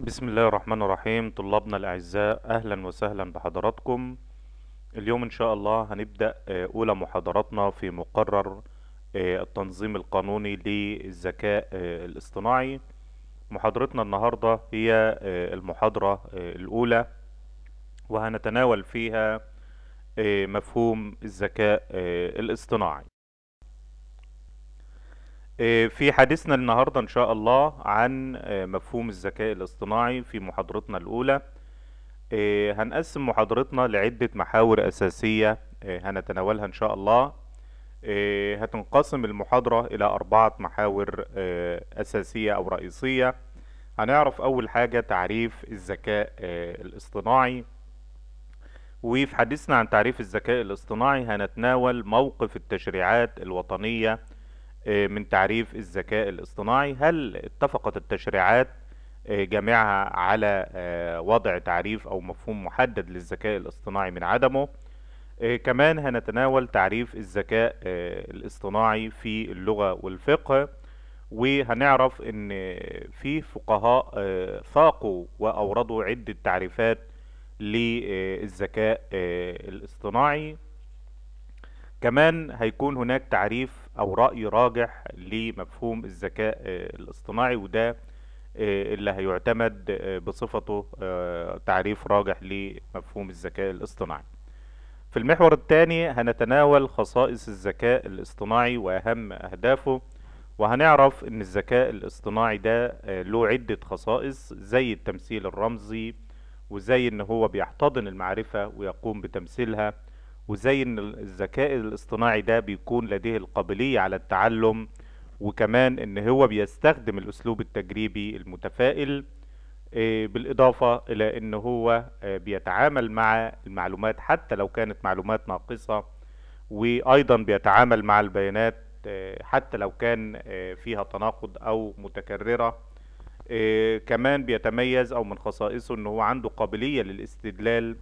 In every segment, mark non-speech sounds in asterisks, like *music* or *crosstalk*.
بسم الله الرحمن الرحيم طلابنا الأعزاء أهلا وسهلا بحضراتكم اليوم إن شاء الله هنبدأ آه، أولى محاضراتنا في مقرر آه، التنظيم القانوني للذكاء آه، الاصطناعي محاضرتنا النهاردة هي المحاضرة الأولى وهنتناول فيها مفهوم الذكاء الاصطناعي آه، في حديثنا النهاردة إن شاء الله عن آه، مفهوم الذكاء الاصطناعي في محاضرتنا الأولى آه، هنقسم محاضرتنا لعدة محاور أساسية هنتناولها إن شاء الله هتنقسم المحاضرة إلى أربعة محاور أساسية أو رئيسية هنعرف أول حاجة تعريف الذكاء الاصطناعي وفي حديثنا عن تعريف الذكاء الاصطناعي هنتناول موقف التشريعات الوطنية آه، من تعريف الذكاء الاصطناعي هل اتفقت التشريعات آه، جميعها على آه، وضع تعريف أو مفهوم محدد للذكاء الاصطناعي من عدمه كمان هنتناول تعريف الذكاء الاصطناعي في اللغة والفقه وهنعرف ان في فقهاء فاقوا واوردوا عدة تعريفات للذكاء الاصطناعي كمان هيكون هناك تعريف او راي راجح لمفهوم الذكاء آه، الاصطناعي وده آه، اللي هيعتمد آه، بصفته تعريف راجح لمفهوم الذكاء الاصطناعي في المحور الثاني هنتناول خصائص الذكاء الاصطناعي واهم اهدافه وهنعرف ان الذكاء الاصطناعي ده له عدة خصائص زي التمثيل الرمزي وزي ان هو بيحتضن المعرفة ويقوم بتمثيلها وزي ان الذكاء الاصطناعي ده بيكون لديه القابليه على التعلم وكمان ان هو بيستخدم الاسلوب التجريبي المتفائل آه، بالاضافه الى ان هو آه، بيتعامل مع المعلومات حتى لو كانت معلومات ناقصه وايضا بيتعامل مع البيانات آه، حتى لو كان فيها تناقض او متكرره كمان بيتميز او من خصائصه ان هو عنده قابليه للاستدلال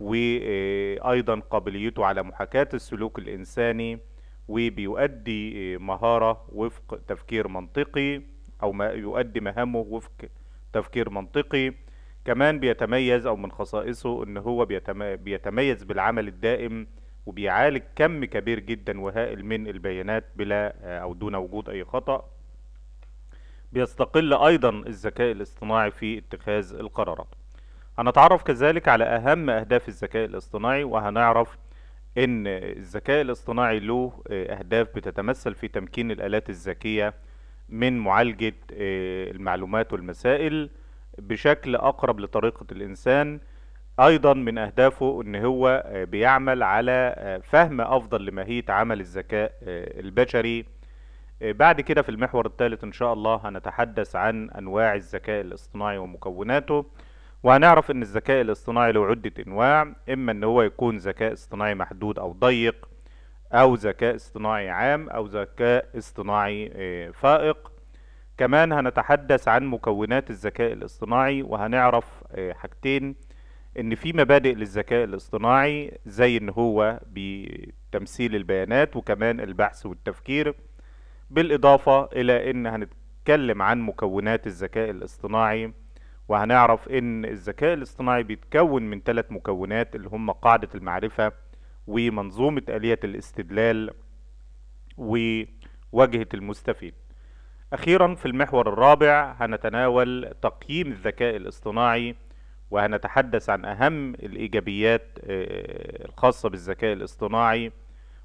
وأيضا قابليته على محاكاة السلوك الإنساني وبيؤدي آه، مهارة وفق تفكير منطقي أو ما يؤدي مهامه وفق تفكير منطقي كمان بيتميز أو من خصائصه إن هو بيتميز بالعمل الدائم وبيعالج كم كبير جدا وهائل من البيانات بلا آه، أو دون وجود أي خطأ بيستقل أيضا الذكاء الاصطناعي في اتخاذ القرارات هنتعرف كذلك على أهم أهداف الذكاء الاصطناعي وهنعرف إن الذكاء الاصطناعي له آه، أهداف بتتمثل في تمكين الآلات الذكية من معالجة آه، المعلومات والمسائل بشكل أقرب لطريقة الإنسان أيضا من أهدافه إن هو آه، بيعمل على فهم أفضل لماهية عمل الذكاء البشري بعد كده في المحور الثالث إن شاء الله هنتحدث عن أنواع الذكاء الاصطناعي ومكوناته وهنعرف ان الذكاء الاصطناعي له عدة انواع اما ان هو يكون ذكاء اصطناعي محدود او ضيق او ذكاء اصطناعي عام او ذكاء اصطناعي آه، فائق كمان هنتحدث عن مكونات الذكاء الاصطناعي وهنعرف آه، حاجتين ان في مبادئ للذكاء الاصطناعي زي ان هو بتمثيل البيانات وكمان البحث والتفكير بالاضافة الى ان هنتكلم عن مكونات الذكاء الاصطناعي وهنعرف ان الذكاء الاصطناعي بيتكون من ثلاث مكونات اللي هم قاعدة المعرفة ومنظومة آلية الاستدلال وواجهة المستفيد أخيرا في المحور الرابع هنتناول تقييم الذكاء الاصطناعي وهنتحدث عن أهم الإيجابيات آه، الخاصة بالذكاء الاصطناعي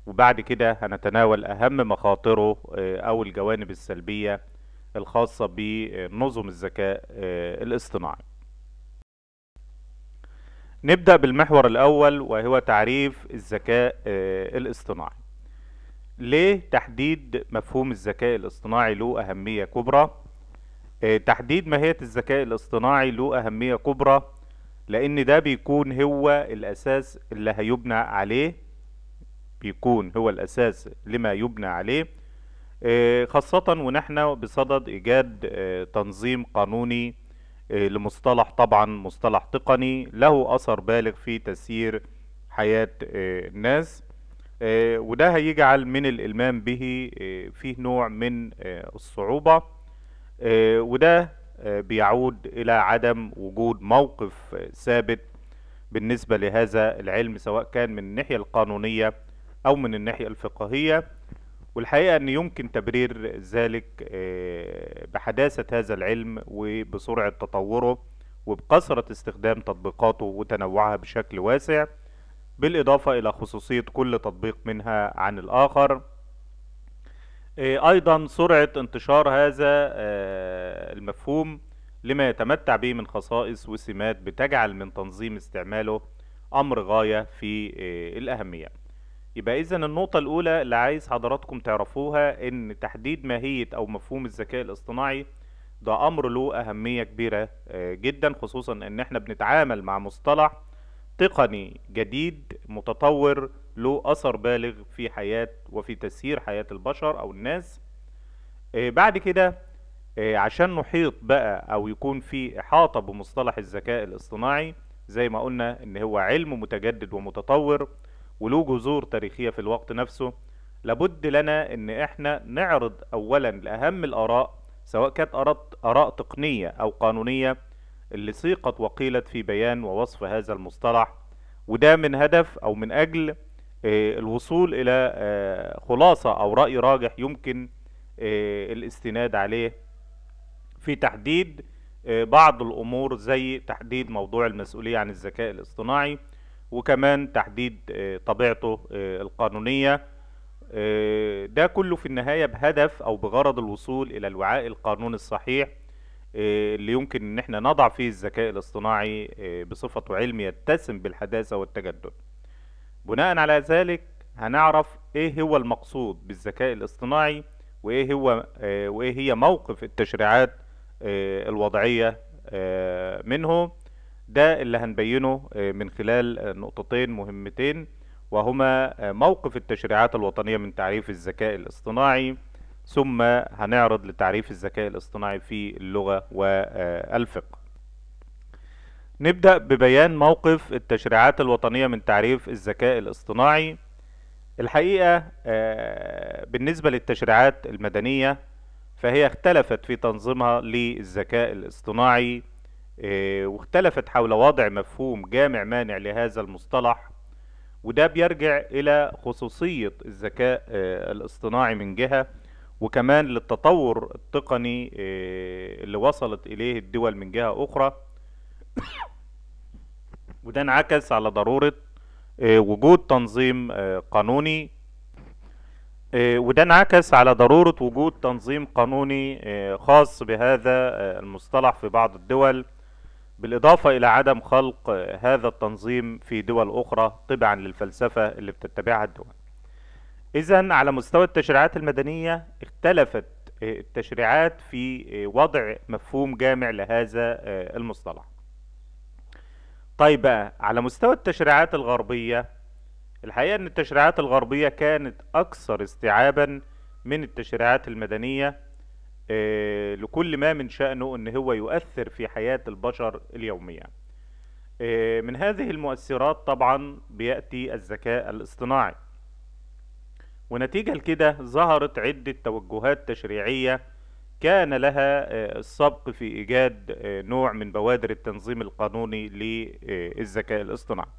وبعد كده هنتناول أهم مخاطره آه، أو الجوانب السلبية الخاصة بنظم الذكاء آه، الاصطناعي نبدأ بالمحور الأول وهو تعريف الذكاء آه، الاصطناعي ليه تحديد مفهوم الذكاء الاصطناعي له أهمية كبرى؟ آه، تحديد ماهية الذكاء الاصطناعي له أهمية كبرى لأن ده بيكون هو الأساس اللي هيبنى عليه بيكون هو الأساس لما يبنى عليه آه، خاصة ونحن بصدد إيجاد آه، تنظيم قانوني آه، لمصطلح طبعا مصطلح تقني له أثر بالغ في تسيير حياة الناس وده هيجعل من الإلمام به فيه نوع من الصعوبة وده بيعود إلى عدم وجود موقف ثابت بالنسبة لهذا العلم سواء كان من الناحية القانونية أو من الناحية الفقهية والحقيقة أن يمكن تبرير ذلك آه، بحداثة هذا العلم وبسرعة تطوره وبكثرة استخدام تطبيقاته وتنوعها بشكل واسع بالإضافة إلى خصوصية كل تطبيق منها عن الآخر آه، أيضا سرعة انتشار هذا آه، المفهوم لما يتمتع به من خصائص وسمات بتجعل من تنظيم استعماله أمر غاية في الأهمية يبقى اذا النقطة الاولى اللي عايز حضراتكم تعرفوها ان تحديد ماهية او مفهوم الذكاء الاصطناعي ده امر له اهمية كبيرة آه، جدا خصوصا ان احنا بنتعامل مع مصطلح تقني جديد متطور له اثر بالغ في حياة وفي تسيير حياة البشر او الناس آه، بعد كده آه، عشان نحيط بقى او يكون في احاطة بمصطلح الذكاء الاصطناعي زي ما قلنا ان هو علم متجدد ومتطور وله جذور تاريخية في الوقت نفسه لابد لنا ان احنا نعرض اولا لاهم الاراء سواء كانت اراء تقنية او قانونية اللي سيقت وقيلت في بيان ووصف هذا المصطلح وده من هدف او من اجل آه، الوصول الى آه، خلاصة او رأي راجح يمكن آه، الاستناد عليه في تحديد بعض الامور زي تحديد موضوع المسؤولية عن الذكاء الاصطناعي وكمان تحديد آه، طبيعته آه، القانونية آه، ده كله في النهاية بهدف أو بغرض الوصول إلى الوعاء القانوني الصحيح اللي يمكن إن احنا نضع فيه الذكاء الاصطناعي بصفته علم يتسم بالحداثة والتجدد بناء على ذلك هنعرف إيه هو المقصود بالذكاء الاصطناعي وإيه, هو وإيه هي موقف التشريعات الوضعية منه ده اللي هنبينه آه، من خلال آه، نقطتين مهمتين وهما آه، موقف التشريعات الوطنية من تعريف الذكاء الاصطناعي ثم هنعرض لتعريف الذكاء الاصطناعي في اللغة والفقه نبدأ ببيان موقف التشريعات الوطنية من تعريف الذكاء الاصطناعي الحقيقة بالنسبة للتشريعات المدنية فهي اختلفت في تنظيمها للذكاء الاصطناعي آه، واختلفت حول وضع مفهوم جامع مانع لهذا المصطلح وده بيرجع إلى خصوصية الذكاء آه، الاصطناعي من جهة وكمان للتطور التقني آه، اللي وصلت إليه الدول من جهة أخرى *coughs* وده انعكس على ضرورة وجود تنظيم قانوني وده انعكس على ضرورة وجود تنظيم قانوني خاص بهذا المصطلح في بعض الدول بالإضافة إلى عدم خلق هذا التنظيم في دول أخرى طبعا للفلسفة اللي بتتبعها الدول إذا على مستوى التشريعات المدنية اختلفت آه، التشريعات في آه، وضع مفهوم جامع لهذا آه، المصطلح طيب بقى على مستوى التشريعات الغربية الحقيقة أن التشريعات الغربية كانت أكثر استيعابا من التشريعات المدنية آه، لكل ما من شأنه أن هو يؤثر في حياة البشر اليومية آه، من هذه المؤثرات طبعا بيأتي الذكاء الاصطناعي ونتيجة لكده ظهرت عدة توجهات تشريعية كان لها آه، السبق في إيجاد نوع من بوادر التنظيم القانوني للذكاء الاصطناعي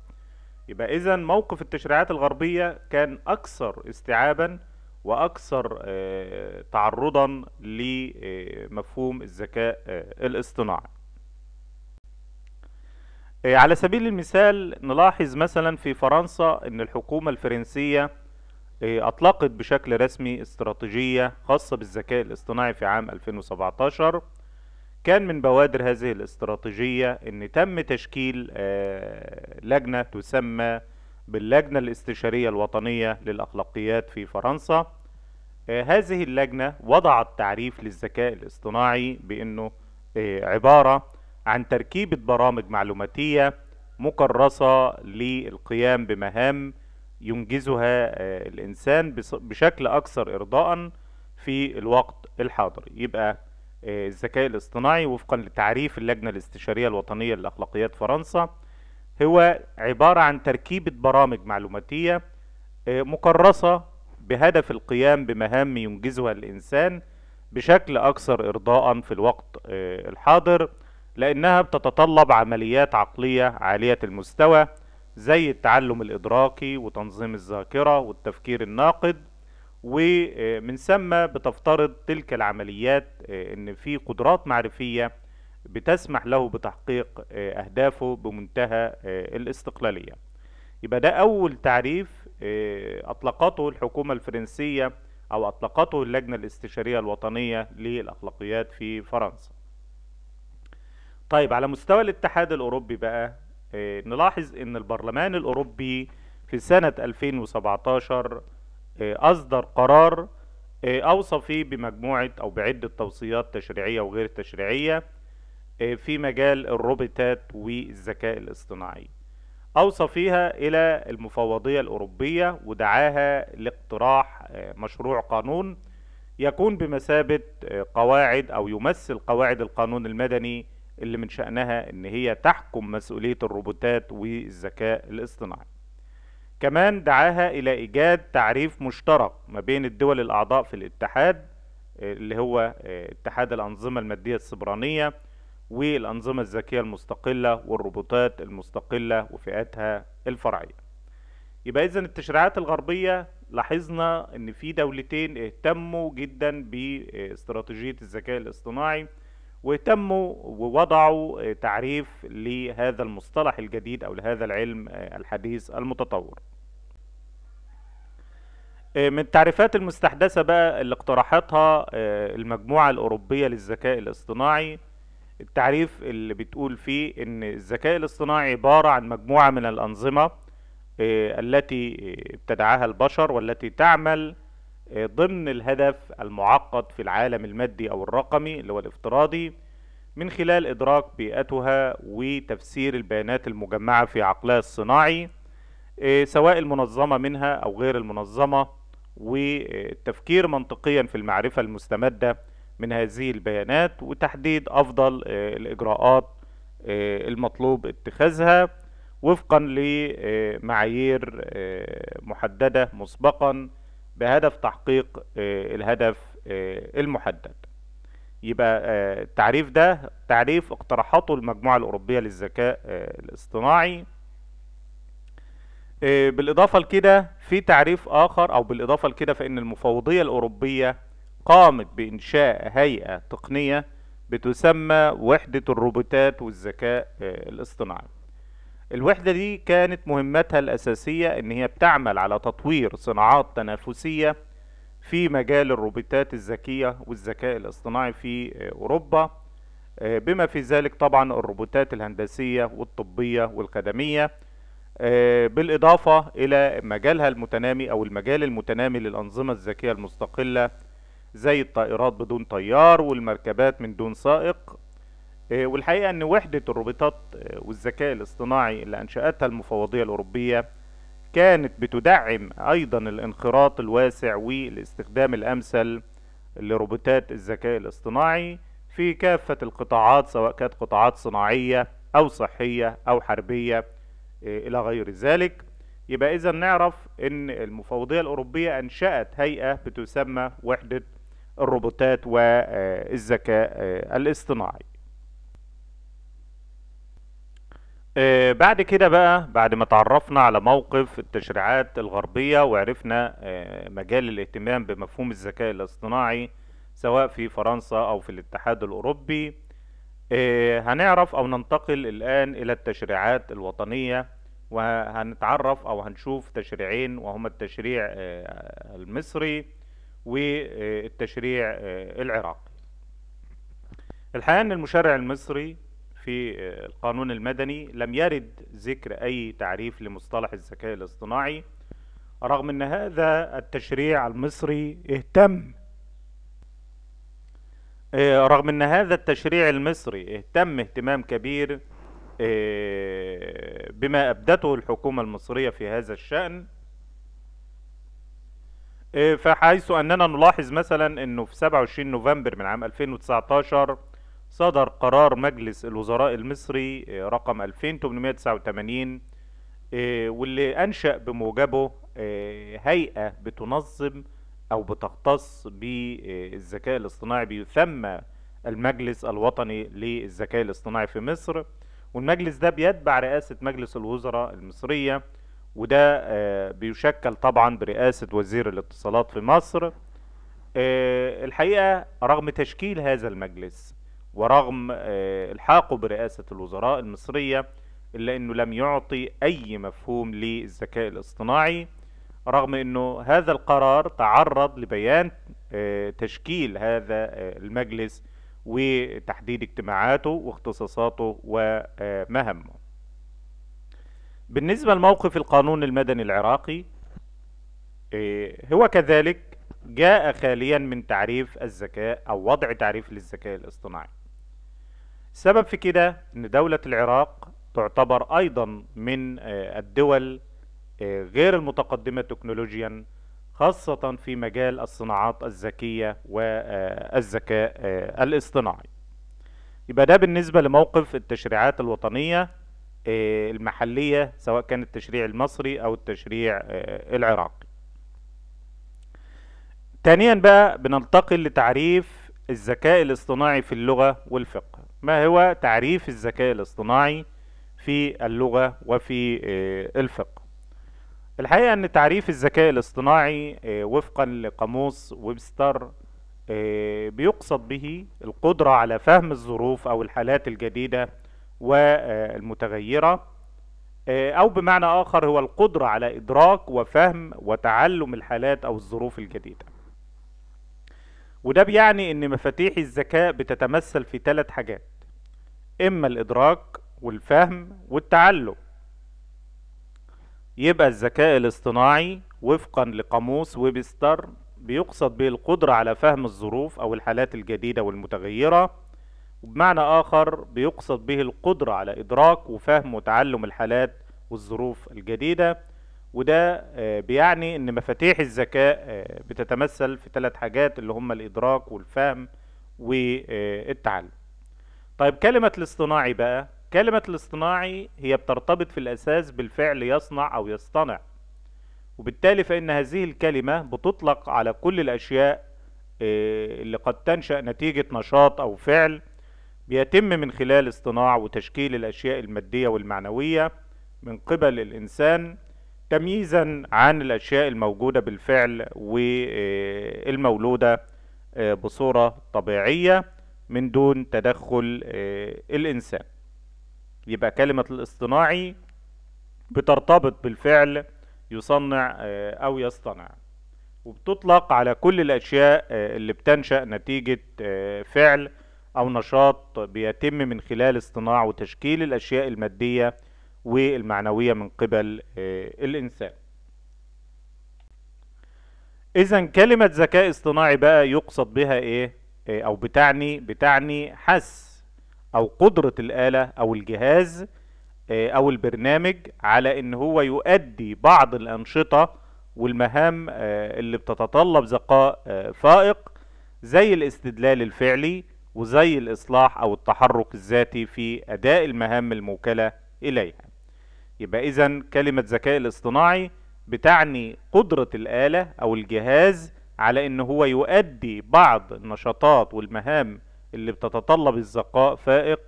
يبقى إذا موقف التشريعات الغربية كان أكثر استيعابا واكثر آه، تعرضا لمفهوم الذكاء آه، الاصطناعي آه، على سبيل المثال نلاحظ مثلا في فرنسا ان الحكومة الفرنسية اطلقت بشكل رسمي استراتيجية خاصة بالذكاء الاصطناعي في عام 2017 كان من بوادر هذه الاستراتيجية ان تم تشكيل لجنة تسمى باللجنة الاستشارية الوطنية للأخلاقيات في فرنسا آه، هذه اللجنة وضعت تعريف للذكاء الاصطناعي بأنه آه، عبارة عن تركيبة برامج معلوماتية مكرسة للقيام بمهام ينجزها آه، الإنسان بشكل أكثر إرضاء في الوقت الحاضر يبقى الذكاء الاصطناعي وفقا لتعريف اللجنة الاستشارية الوطنية للأخلاقيات فرنسا هو عبارة عن تركيبة برامج معلوماتية آه، مكرسة بهدف القيام بمهام ينجزها الإنسان بشكل أكثر إرضاء في الوقت آه، الحاضر لأنها بتتطلب عمليات عقلية عالية المستوى زي التعلم الإدراكي وتنظيم الذاكرة والتفكير الناقد ومن آه، ثم بتفترض تلك العمليات إن في قدرات معرفية بتسمح له بتحقيق آه، أهدافه بمنتهى آه، الاستقلالية يبقى ده أول تعريف آه، أطلقته الحكومة الفرنسية أو أطلقته اللجنة الاستشارية الوطنية للأخلاقيات في فرنسا طيب على مستوى الاتحاد الأوروبي بقى نلاحظ أن البرلمان الأوروبي في سنة 2017 أصدر قرار أوصى فيه بمجموعة أو بعدة توصيات تشريعية وغير تشريعية آه، في مجال الروبوتات والذكاء الاصطناعي أوصى فيها إلى المفوضية الأوروبية ودعاها لاقتراح آه، مشروع قانون يكون بمثابة آه، قواعد أو يمثل قواعد القانون المدني اللي من شأنها إن هي تحكم مسؤولية الروبوتات والذكاء الاصطناعي. كمان دعاها إلى إيجاد تعريف مشترك ما بين الدول الأعضاء في الاتحاد اللي هو اتحاد الأنظمة المادية السبرانية والأنظمة الذكية المستقلة والروبوتات المستقلة وفئاتها الفرعية يبقى إذا التشريعات الغربية لاحظنا إن في دولتين اهتموا جدا باستراتيجية الذكاء الاصطناعي واهتموا ووضعوا تعريف لهذا المصطلح الجديد أو لهذا العلم الحديث المتطور من التعريفات المستحدثة بقى اللي اقترحتها المجموعة الأوروبية للذكاء الاصطناعي التعريف اللي بتقول فيه ان الذكاء الاصطناعي عبارة عن مجموعة من الأنظمة آه، التي ابتدعها البشر والتي تعمل آه، ضمن الهدف المعقد في العالم المادي أو الرقمي اللي هو الافتراضي من خلال إدراك بيئتها وتفسير البيانات المجمعة في عقلها الصناعي آه، سواء المنظمة منها أو غير المنظمة والتفكير منطقيا في المعرفة المستمدة من هذه البيانات وتحديد أفضل آه، الإجراءات آه، المطلوب اتخاذها وفقا لمعايير آه، محددة مسبقا بهدف تحقيق الهدف المحدد يبقى التعريف ده تعريف اقترحته المجموعة الأوروبية للذكاء الاصطناعي بالإضافة لكده في تعريف آخر أو بالإضافة لكده فإن المفوضية الأوروبية قامت بإنشاء هيئة تقنية بتسمى وحدة الروبوتات والذكاء آه، الاصطناعي الوحدة دي كانت مهمتها الأساسية إن هي بتعمل على تطوير صناعات تنافسية في مجال الروبوتات الذكية والذكاء الاصطناعي في آه، أوروبا آه، بما في ذلك طبعا الروبوتات الهندسية والطبية والخدمية بالإضافة إلى مجالها المتنامي أو المجال المتنامي للأنظمة الذكية المستقلة زي الطائرات بدون طيار والمركبات من دون سائق آه، والحقيقة أن وحدة الروبوتات آه، والذكاء الاصطناعي اللي أنشأتها المفوضية الأوروبية كانت بتدعم أيضا الانخراط الواسع والاستخدام الأمثل لروبوتات الذكاء الاصطناعي في كافة القطاعات سواء كانت قطاعات صناعية أو صحية أو حربية آه، إلى غير ذلك يبقى إذا نعرف أن المفوضية الأوروبية أنشأت هيئة بتسمى وحدة الروبوتات والذكاء آه، الاصطناعي آه، بعد كده بقى بعد ما تعرفنا على موقف التشريعات الغربية وعرفنا آه، مجال الاهتمام بمفهوم الذكاء الاصطناعي سواء في فرنسا أو في الاتحاد الأوروبي هنعرف أو ننتقل الآن إلى التشريعات الوطنية وهنتعرف أو هنشوف تشريعين وهما التشريع المصري والتشريع آه، العراقي الحقيقة أن المشرع المصري في آه، القانون المدني لم يرد ذكر أي تعريف لمصطلح الذكاء الاصطناعي رغم أن هذا التشريع المصري اهتم آه، رغم أن هذا التشريع المصري اهتم اهتمام كبير بما أبدته الحكومة المصرية في هذا الشأن إيه، فحيث أننا نلاحظ مثلا أنه في 27 نوفمبر من عام 2019 صدر قرار مجلس الوزراء المصري إيه، رقم 2889 إيه، واللي أنشأ بموجبه هيئة بتنظم أو بتختص بالذكاء الاصطناعي بيسمى المجلس الوطني للذكاء الاصطناعي في مصر والمجلس ده بيتبع رئاسة مجلس الوزراء المصرية وده آه، بيشكل طبعا برئاسة وزير الاتصالات في مصر آه، الحقيقة رغم تشكيل هذا المجلس ورغم آه، الحاقه برئاسة الوزراء المصرية إلا أنه لم يعطي أي مفهوم للذكاء الاصطناعي رغم أنه هذا القرار تعرض لبيان تشكيل هذا المجلس وتحديد اجتماعاته واختصاصاته ومهمه بالنسبة لموقف القانون المدني العراقي إيه، هو كذلك جاء خاليا من تعريف الذكاء أو وضع تعريف للذكاء الاصطناعي السبب في كده أن دولة العراق تعتبر أيضا من إيه، الدول إيه، غير المتقدمة تكنولوجيا خاصة في مجال الصناعات الذكية والذكاء الاصطناعي يبقى ده بالنسبة لموقف التشريعات الوطنية آه، المحلية سواء كان التشريع المصري أو التشريع آه، العراقي ثانيا بقى بننتقل لتعريف الذكاء الاصطناعي في اللغة والفقه ما هو تعريف الذكاء الاصطناعي في اللغة وفي آه، الفقه الحقيقة أن تعريف الذكاء الاصطناعي وفقا لقاموس ويبستر بيقصد به القدرة على فهم الظروف أو الحالات الجديدة والمتغيرة آه، أو بمعنى آخر هو القدرة على إدراك وفهم وتعلم الحالات أو الظروف الجديدة وده بيعني إن مفاتيح الذكاء بتتمثل في ثلاث حاجات إما الإدراك والفهم والتعلم يبقى الذكاء الاصطناعي وفقا لقاموس ويبستر بيقصد به القدرة على فهم الظروف أو الحالات الجديدة والمتغيرة وبمعنى آخر بيقصد به القدرة على إدراك وفهم وتعلم الحالات والظروف الجديدة وده آه، بيعني إن مفاتيح الذكاء آه، بتتمثل في ثلاث حاجات اللي هم الإدراك والفهم والتعلم طيب كلمة الاصطناعي بقى كلمة الاصطناعي هي بترتبط في الأساس بالفعل يصنع أو يصطنع وبالتالي فإن هذه الكلمة بتطلق على كل الأشياء آه، اللي قد تنشأ نتيجة نشاط أو فعل بيتم من خلال اصطناع وتشكيل الأشياء المادية والمعنوية من قبل الإنسان تمييزا عن الأشياء الموجودة بالفعل والمولودة آه، بصورة طبيعية من دون تدخل آه، الإنسان يبقى كلمة الاصطناعي بترتبط بالفعل يصنع آه، أو يصطنع وبتطلق على كل الأشياء اللي بتنشأ نتيجة فعل أو نشاط بيتم من خلال اصطناع وتشكيل الأشياء المادية والمعنوية من قبل آه، الإنسان إذا كلمة ذكاء اصطناعي بقى يقصد بها إيه آه، أو بتعني بتعني حس أو قدرة الآلة أو الجهاز آه، أو البرنامج على إن هو يؤدي بعض الأنشطة والمهام اللي بتتطلب ذكاء فائق زي الاستدلال الفعلي وزي الإصلاح أو التحرك الذاتي في أداء المهام الموكلة إليها يبقى إذا كلمة ذكاء الاصطناعي بتعني قدرة الآلة أو الجهاز على إن هو يؤدي بعض النشاطات والمهام اللي بتتطلب الذكاء فائق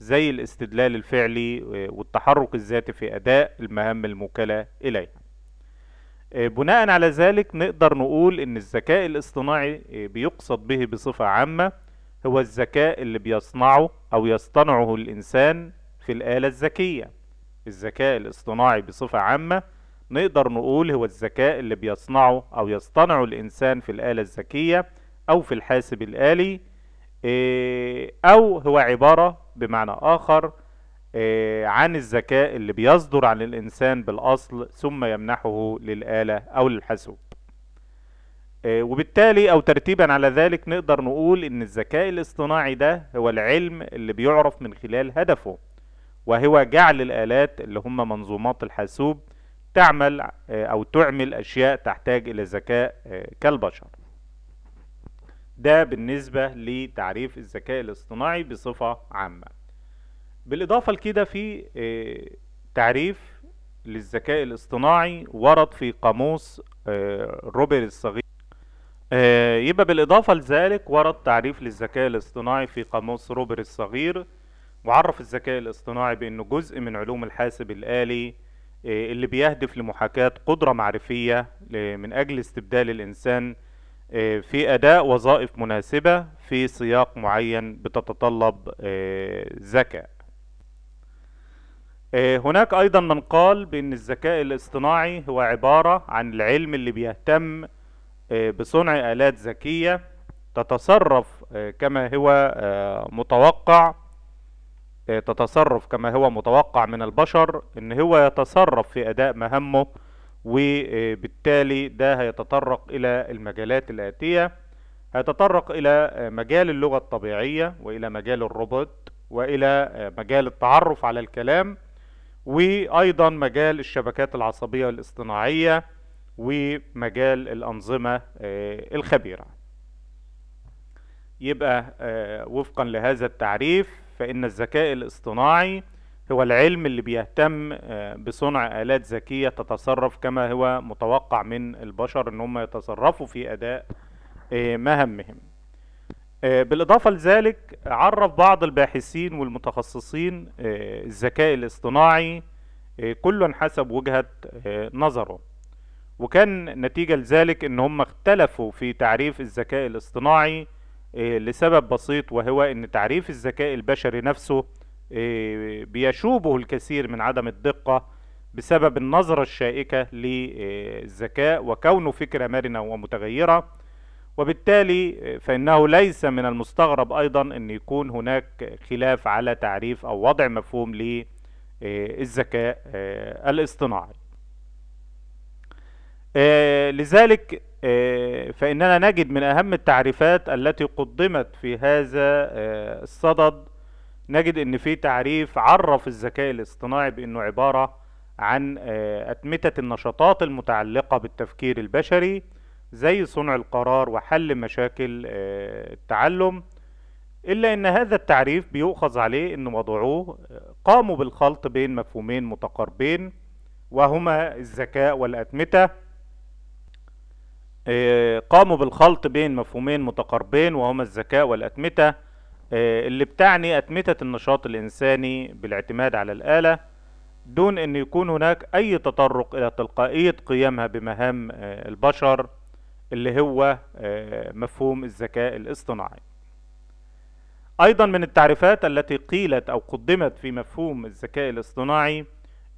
زي الاستدلال الفعلي والتحرك الذاتي في أداء المهام الموكلة إليها آه، بناء على ذلك نقدر نقول ان الذكاء الاصطناعي آه، بيقصد به بصفة عامة هو الذكاء اللي بيصنعه أو يصطنعه الإنسان في الآلة الذكية الذكاء الاصطناعي بصفة عامة نقدر نقول هو الذكاء اللي بيصنعه أو يصطنعه الإنسان في الآلة الذكية أو في الحاسب الآلي آه، أو هو عبارة بمعنى آخر آه، عن الذكاء اللي بيصدر عن الإنسان بالأصل ثم يمنحه للآلة أو للحاسوب آه، وبالتالي او ترتيبا على ذلك نقدر نقول ان الذكاء الاصطناعي ده هو العلم اللي بيعرف من خلال هدفه وهو جعل الالات اللي هم منظومات الحاسوب تعمل آه، او تعمل اشياء تحتاج الى ذكاء آه، كالبشر ده بالنسبة لتعريف الذكاء الاصطناعي بصفة عامة بالاضافة لكده في تعريف للذكاء الاصطناعي ورد في قاموس روبر الصغير آه، يبقى بالإضافة لذلك ورد تعريف للذكاء الاصطناعي في قاموس روبر الصغير وعرف الذكاء الاصطناعي بأنه جزء من علوم الحاسب الآلي آه، اللي بيهدف لمحاكاة قدرة معرفية من أجل استبدال الإنسان آه، في أداء وظائف مناسبة في سياق معين بتتطلب ذكاء هناك أيضا من قال بأن الذكاء الاصطناعي هو عبارة عن العلم اللي بيهتم آه، بصنع آلات ذكية تتصرف آه، كما هو آه، متوقع تتصرف كما هو متوقع من البشر ان هو يتصرف في اداء مهمه وبالتالي ده هيتطرق الى المجالات الاتيه هيتطرق الى مجال اللغه الطبيعيه والى مجال الروبوت والى مجال التعرف على الكلام وايضا مجال الشبكات العصبيه الاصطناعيه ومجال الأنظمة آه، الخبيرة يبقى آه، وفقا لهذا التعريف فإن الذكاء الاصطناعي هو العلم اللي بيهتم آه، بصنع آلات ذكية تتصرف كما هو متوقع من البشر أنهم يتصرفوا في أداء مهمهم بالإضافة لذلك عرف بعض الباحثين والمتخصصين الذكاء الاصطناعي كل حسب وجهة نظره وكان نتيجة لذلك ان هم اختلفوا في تعريف الذكاء الاصطناعي آه، لسبب بسيط وهو ان تعريف الذكاء البشري نفسه آه، بيشوبه الكثير من عدم الدقة بسبب النظرة الشائكة للذكاء وكونه فكرة مرنة ومتغيرة وبالتالي آه، فإنه ليس من المستغرب أيضا أن يكون هناك خلاف على تعريف أو وضع مفهوم للذكاء الاصطناعي آه، لذلك آه، فإننا نجد من أهم التعريفات التي قدمت في هذا آه، الصدد نجد أن في تعريف عرف الذكاء الاصطناعي بأنه عبارة عن أتمتة النشاطات المتعلقة بالتفكير البشري زي صنع القرار وحل مشاكل التعلم إلا أن هذا التعريف بيؤخذ عليه أن وضعوه قاموا بالخلط بين مفهومين متقاربين وهما الذكاء والأتمتة آه، قاموا بالخلط بين مفهومين متقاربين وهما الذكاء والأتمتة آه، اللي بتعني أتمتة النشاط الإنساني بالاعتماد على الآلة دون أن يكون هناك أي تطرق إلى تلقائية قيامها بمهام آه، البشر اللي هو مفهوم الذكاء الاصطناعي أيضا من التعريفات التي قيلت أو قدمت في مفهوم الذكاء الاصطناعي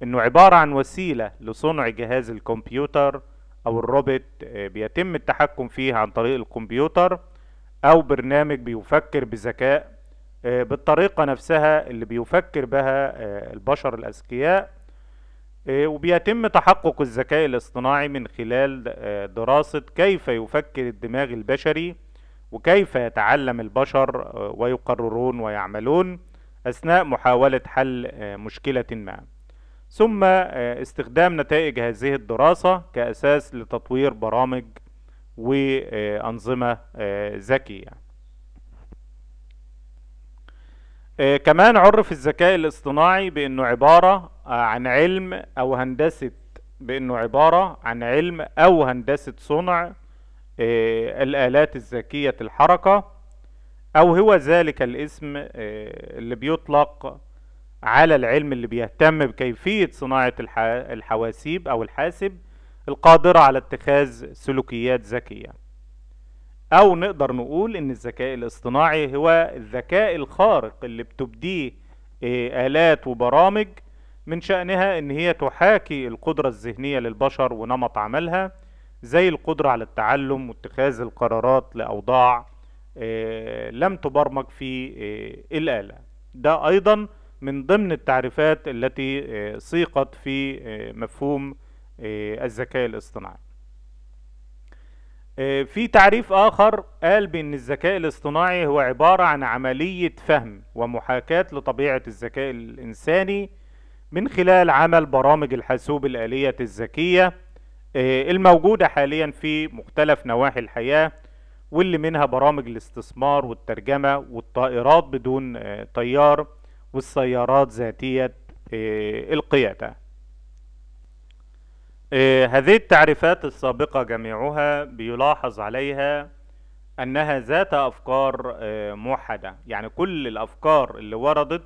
أنه عبارة عن وسيلة لصنع جهاز الكمبيوتر او الروبوت آه، بيتم التحكم فيه عن طريق الكمبيوتر او برنامج بيفكر بذكاء آه، بالطريقة نفسها اللي بيفكر بها آه، البشر الأذكياء وبيتم تحقق الذكاء الاصطناعي من خلال دراسة كيف يفكر الدماغ البشري وكيف يتعلم البشر ويقررون ويعملون أثناء محاولة حل مشكلة ما ثم آه، استخدام نتائج هذه الدراسة كأساس لتطوير برامج وأنظمة آه، ذكية آه، كمان عرف الذكاء الاصطناعي بأنه عبارة عن علم أو هندسة بأنه عبارة عن علم أو هندسة صنع الآلات الذكية الحركة أو هو ذلك الاسم اللي بيطلق على العلم اللي بيهتم بكيفية صناعة الحواسيب أو الحاسب القادرة على اتخاذ سلوكيات ذكية أو نقدر نقول إن الذكاء الاصطناعي هو الذكاء الخارق اللي بتبديه آه، آلات وبرامج من شأنها إن هي تحاكي القدرة الذهنية للبشر ونمط عملها زي القدرة على التعلم واتخاذ القرارات لأوضاع آه، لم تبرمج في آه، الآلة ده أيضا من ضمن التعريفات التي صيقت آه، في آه، مفهوم آه، الذكاء الاصطناعي في تعريف آخر قال بأن الذكاء الاصطناعي هو عبارة عن عملية فهم ومحاكاة لطبيعة الذكاء الإنساني من خلال عمل برامج الحاسوب الآلية الذكية الموجودة حاليا في مختلف نواحي الحياة واللي منها برامج الاستثمار والترجمة والطائرات بدون طيار والسيارات ذاتية آه، القيادة آه، هذه التعريفات السابقة جميعها بيلاحظ عليها أنها ذات أفكار آه، موحدة يعني كل الأفكار اللي وردت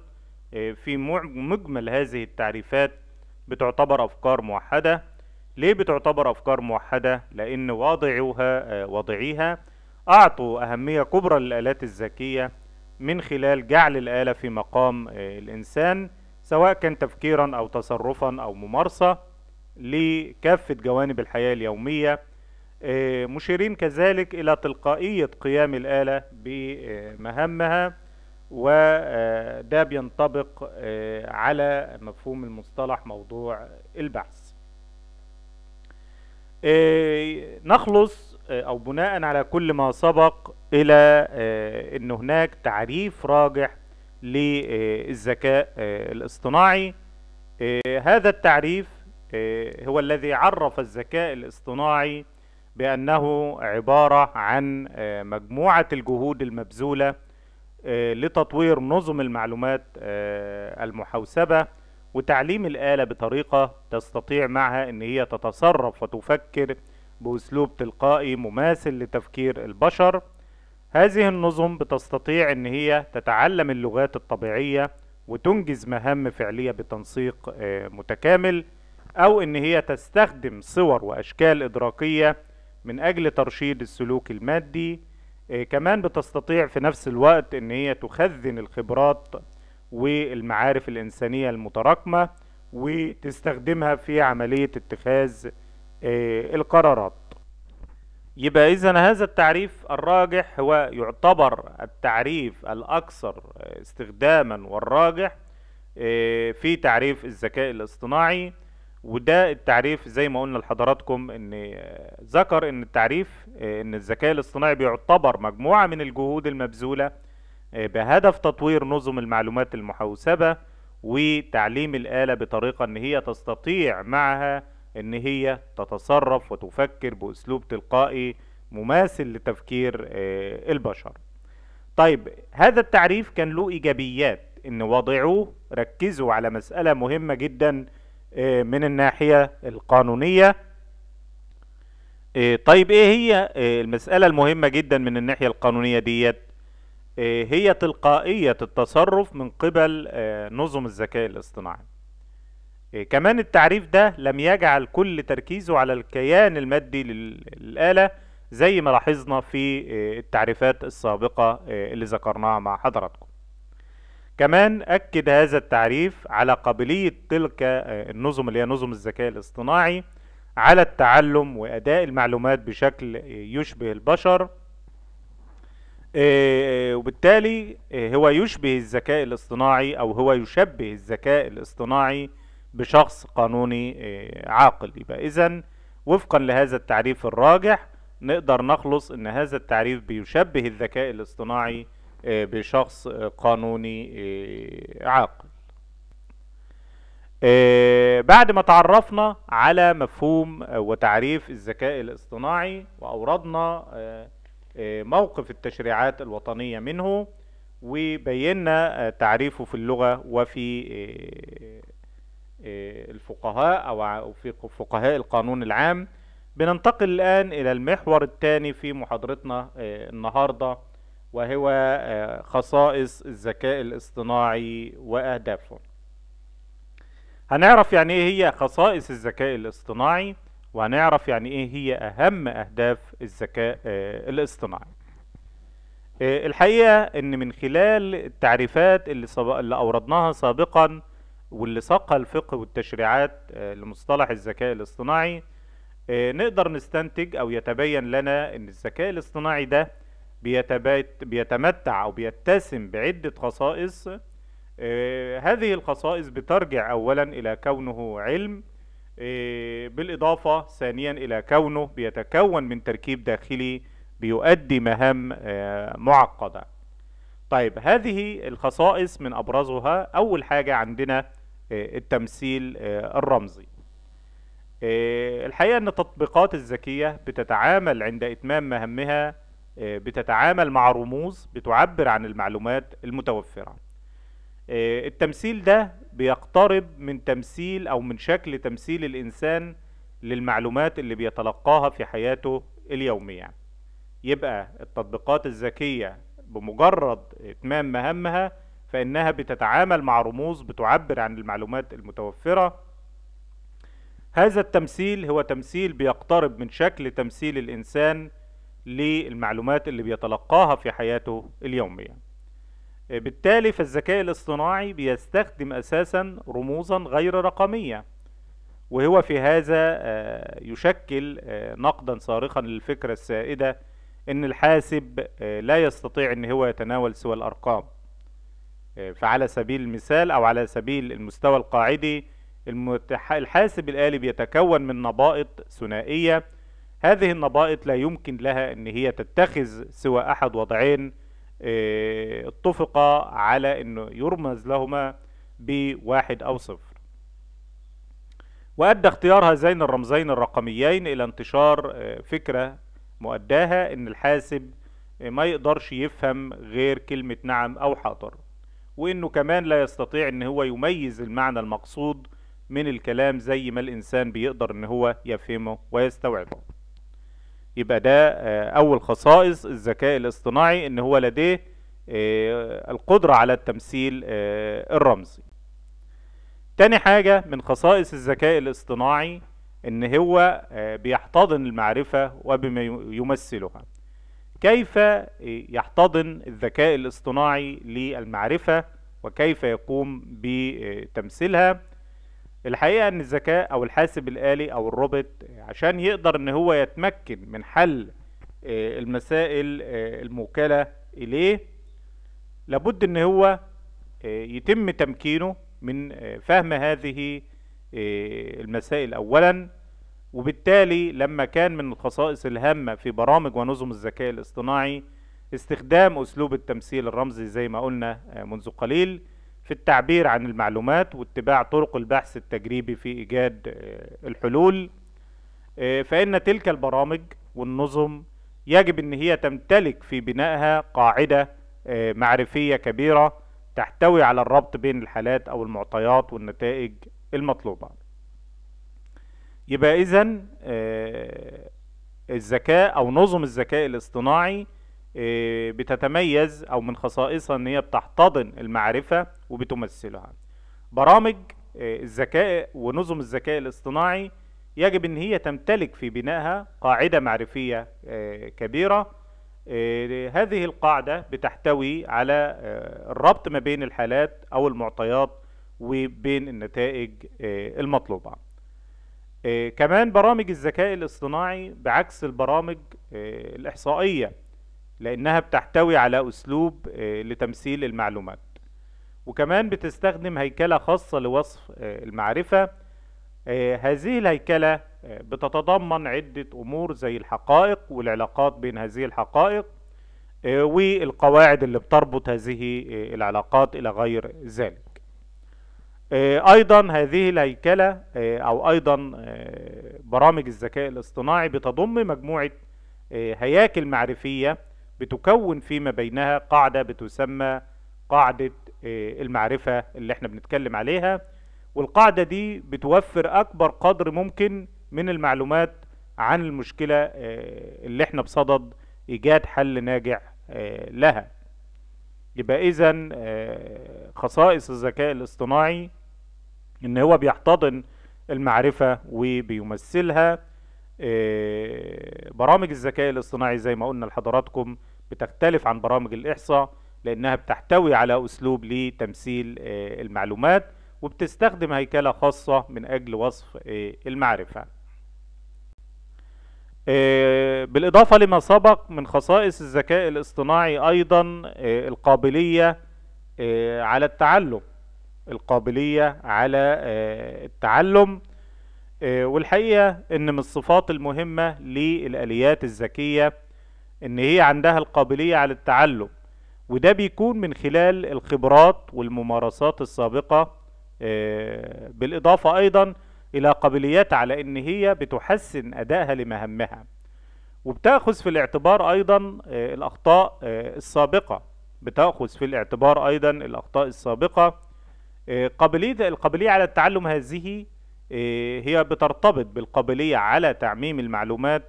في مجمل هذه التعريفات بتعتبر أفكار موحدة ليه بتعتبر أفكار موحدة؟ لأن واضعوها واضعيها أعطوا أهمية كبرى للآلات الذكية من خلال جعل الآلة في مقام آه، الإنسان سواء كان تفكيرا أو تصرفا أو ممارسة لكافة جوانب الحياة اليومية آه، مشيرين كذلك إلى تلقائية قيام الآلة بمهامها وده آه، بينطبق على مفهوم المصطلح موضوع البحث نخلص آه، او بناء على كل ما سبق الى آه، ان هناك تعريف راجح للذكاء آه، الاصطناعي هذا التعريف هو الذي عرف الذكاء الاصطناعي بأنه عبارة عن مجموعة الجهود المبذولة لتطوير نظم المعلومات المحوسبة وتعليم الآلة بطريقة تستطيع معها أن هي تتصرف وتفكر بأسلوب تلقائي مماثل لتفكير البشر هذه النظم بتستطيع ان هي تتعلم اللغات الطبيعية وتنجز مهام فعلية بتنسيق آه، متكامل او ان هي تستخدم صور واشكال ادراكية من اجل ترشيد السلوك المادي آه، كمان بتستطيع في نفس الوقت ان هي تخزن الخبرات والمعارف الانسانية المتراكمة وتستخدمها في عملية اتخاذ آه، القرارات يبقى إذا هذا التعريف الراجح هو يعتبر التعريف الأكثر استخداما والراجح آه، في تعريف الذكاء الاصطناعي وده التعريف زي ما قلنا لحضراتكم ان آه، ذكر ان التعريف ان الذكاء الاصطناعي بيعتبر مجموعة من الجهود المبذولة بهدف تطوير نظم المعلومات المحوسبة وتعليم الآلة بطريقة ان هي تستطيع معها ان هي تتصرف وتفكر باسلوب تلقائي مماثل لتفكير آه، البشر طيب هذا التعريف كان له ايجابيات ان وضعوه ركزوا على مسألة مهمة جدا آه، من الناحية القانونية آه، طيب ايه هي المسألة المهمة جدا من الناحية القانونية ديت هي تلقائية التصرف من قبل نظم الذكاء الاصطناعي إيه، كمان التعريف ده لم يجعل كل تركيزه على الكيان المادي للآلة زي ما لاحظنا في إيه، التعريفات السابقة إيه، اللي ذكرناها مع حضراتكم كمان أكد هذا التعريف على قابلية تلك النظم اللي هي نظم الذكاء الاصطناعي على التعلم وأداء المعلومات بشكل يشبه البشر وبالتالي هو يشبه الذكاء الاصطناعي أو هو يشبه الذكاء الاصطناعي بشخص قانوني آه، عاقل يبقى إذا وفقا لهذا التعريف الراجح نقدر نخلص إن هذا التعريف بيشبه الذكاء الاصطناعي آه، بشخص آه، قانوني عاقل بعد ما تعرفنا على مفهوم وتعريف الذكاء الاصطناعي وأوردنا موقف التشريعات الوطنية منه وبينا تعريفه في اللغة وفي الفقهاء أو في فقهاء القانون العام بننتقل الآن إلى المحور الثاني في محاضرتنا آه، النهاردة وهو آه، خصائص الذكاء الاصطناعي وأهدافه هنعرف يعني إيه هي خصائص الذكاء الاصطناعي وهنعرف يعني إيه هي أهم أهداف الذكاء آه، الاصطناعي الحقيقة إن من خلال التعريفات اللي, اللي أوردناها سابقاً واللي ساقها الفقه والتشريعات آه، لمصطلح الذكاء الاصطناعي آه، نقدر نستنتج او يتبين لنا ان الذكاء الاصطناعي ده بيتمتع او بيتسم بعدة خصائص آه، هذه الخصائص بترجع اولا الى كونه علم بالاضافة ثانيا الى كونه بيتكون من تركيب داخلي بيؤدي مهام معقدة طيب هذه الخصائص من ابرزها اول حاجة عندنا آه، التمثيل آه، الرمزي آه، الحقيقة أن التطبيقات الذكية بتتعامل عند إتمام مهامها بتتعامل مع رموز بتعبر عن المعلومات المتوفرة التمثيل ده بيقترب من تمثيل أو من شكل تمثيل الإنسان للمعلومات اللي بيتلقاها في حياته اليومية يبقى التطبيقات الذكية بمجرد إتمام مهامها فإنها بتتعامل مع رموز بتعبر عن المعلومات المتوفرة هذا التمثيل هو تمثيل بيقترب من شكل تمثيل الإنسان للمعلومات اللي بيتلقاها في حياته اليومية بالتالي فالذكاء الاصطناعي بيستخدم أساسا رموزا غير رقمية وهو في هذا آه، يشكل آه، نقدا صارخا للفكرة السائدة ان الحاسب آه، لا يستطيع ان هو يتناول سوى الارقام فعلى سبيل المثال أو على سبيل المستوى القاعدي الحاسب الآلي بيتكون من نبائط ثنائية هذه النبائط لا يمكن لها أن هي تتخذ سوى أحد وضعين آه، اتفقا على أنه يرمز لهما بواحد أو صفر وأدى اختيار هذين الرمزين الرقميين إلى انتشار آه، فكرة مؤداها أن الحاسب آه، ما يقدرش يفهم غير كلمة نعم أو حاضر وانه كمان لا يستطيع ان هو يميز المعنى المقصود من الكلام زي ما الانسان بيقدر ان هو يفهمه ويستوعبه يبقى ده آه، اول خصائص الذكاء الاصطناعي ان هو لديه آه، القدرة على التمثيل آه، الرمزي تاني حاجة من خصائص الذكاء الاصطناعي ان هو بيحتضن المعرفة وبما يمثلها كيف يحتضن الذكاء الاصطناعي للمعرفة وكيف يقوم بتمثيلها الحقيقة ان الذكاء او الحاسب الآلي او الروبوت عشان يقدر ان هو يتمكن من حل آه، المسائل آه، الموكلة اليه لابد ان هو آه، يتم تمكينه من فهم هذه المسائل اولا وبالتالي لما كان من الخصائص الهامة في برامج ونظم الذكاء الاصطناعي استخدام أسلوب التمثيل الرمزي زي ما قلنا آه، منذ قليل في التعبير عن المعلومات واتباع طرق البحث التجريبي في إيجاد آه، الحلول آه، فإن تلك البرامج والنظم يجب أن هي تمتلك في بنائها قاعدة معرفية كبيرة تحتوي على الربط بين الحالات أو المعطيات والنتائج المطلوبة يبقى اذا آه، الذكاء او نظم الذكاء الاصطناعي آه، بتتميز او من خصائصها ان هي بتحتضن المعرفه وبتمثلها برامج آه، الذكاء ونظم الذكاء الاصطناعي يجب ان هي تمتلك في بنائها قاعده معرفيه كبيره هذه القاعده بتحتوي على الربط ما بين الحالات او المعطيات وبين النتائج المطلوبه آه، كمان برامج الذكاء الاصطناعي بعكس البرامج آه، الإحصائية لأنها بتحتوي على أسلوب آه، لتمثيل المعلومات وكمان بتستخدم هيكلة خاصة لوصف المعرفة هذه الهيكلة بتتضمن عدة أمور زي الحقائق والعلاقات بين هذه الحقائق والقواعد اللي بتربط هذه العلاقات إلى غير ذلك آه، ايضا هذه الهيكله آه، او ايضا آه، برامج الذكاء الاصطناعي بتضم مجموعه هياكل معرفيه بتكون فيما بينها قاعده بتسمى قاعده المعرفه اللي احنا بنتكلم عليها والقاعده دي بتوفر اكبر قدر ممكن من المعلومات عن المشكله اللي احنا بصدد ايجاد حل ناجع لها يبقى اذا خصائص الذكاء الاصطناعي ان هو بيحتضن المعرفة وبيمثلها آه، برامج الذكاء الاصطناعي زي ما قلنا لحضراتكم بتختلف عن برامج الإحصاء لأنها بتحتوي على أسلوب لتمثيل آه، المعلومات وبتستخدم هيكلة خاصة من أجل وصف آه، المعرفة بالإضافة لما سبق من خصائص الذكاء الاصطناعي أيضا القابلية على التعلم القابلية على آه، التعلم آه، والحقيقة ان من الصفات المهمة للآليات الذكية ان هي عندها القابلية على التعلم وده بيكون من خلال الخبرات والممارسات السابقة آه، بالإضافة أيضا إلى قابليات على إن هي بتحسن أدائها لمهامها وبتأخذ في الاعتبار أيضا الأخطاء السابقة بتأخذ في الاعتبار أيضا الأخطاء السابقة آه، قابلية القابلية على التعلم هذه آه، هي بترتبط بالقابلية على تعميم المعلومات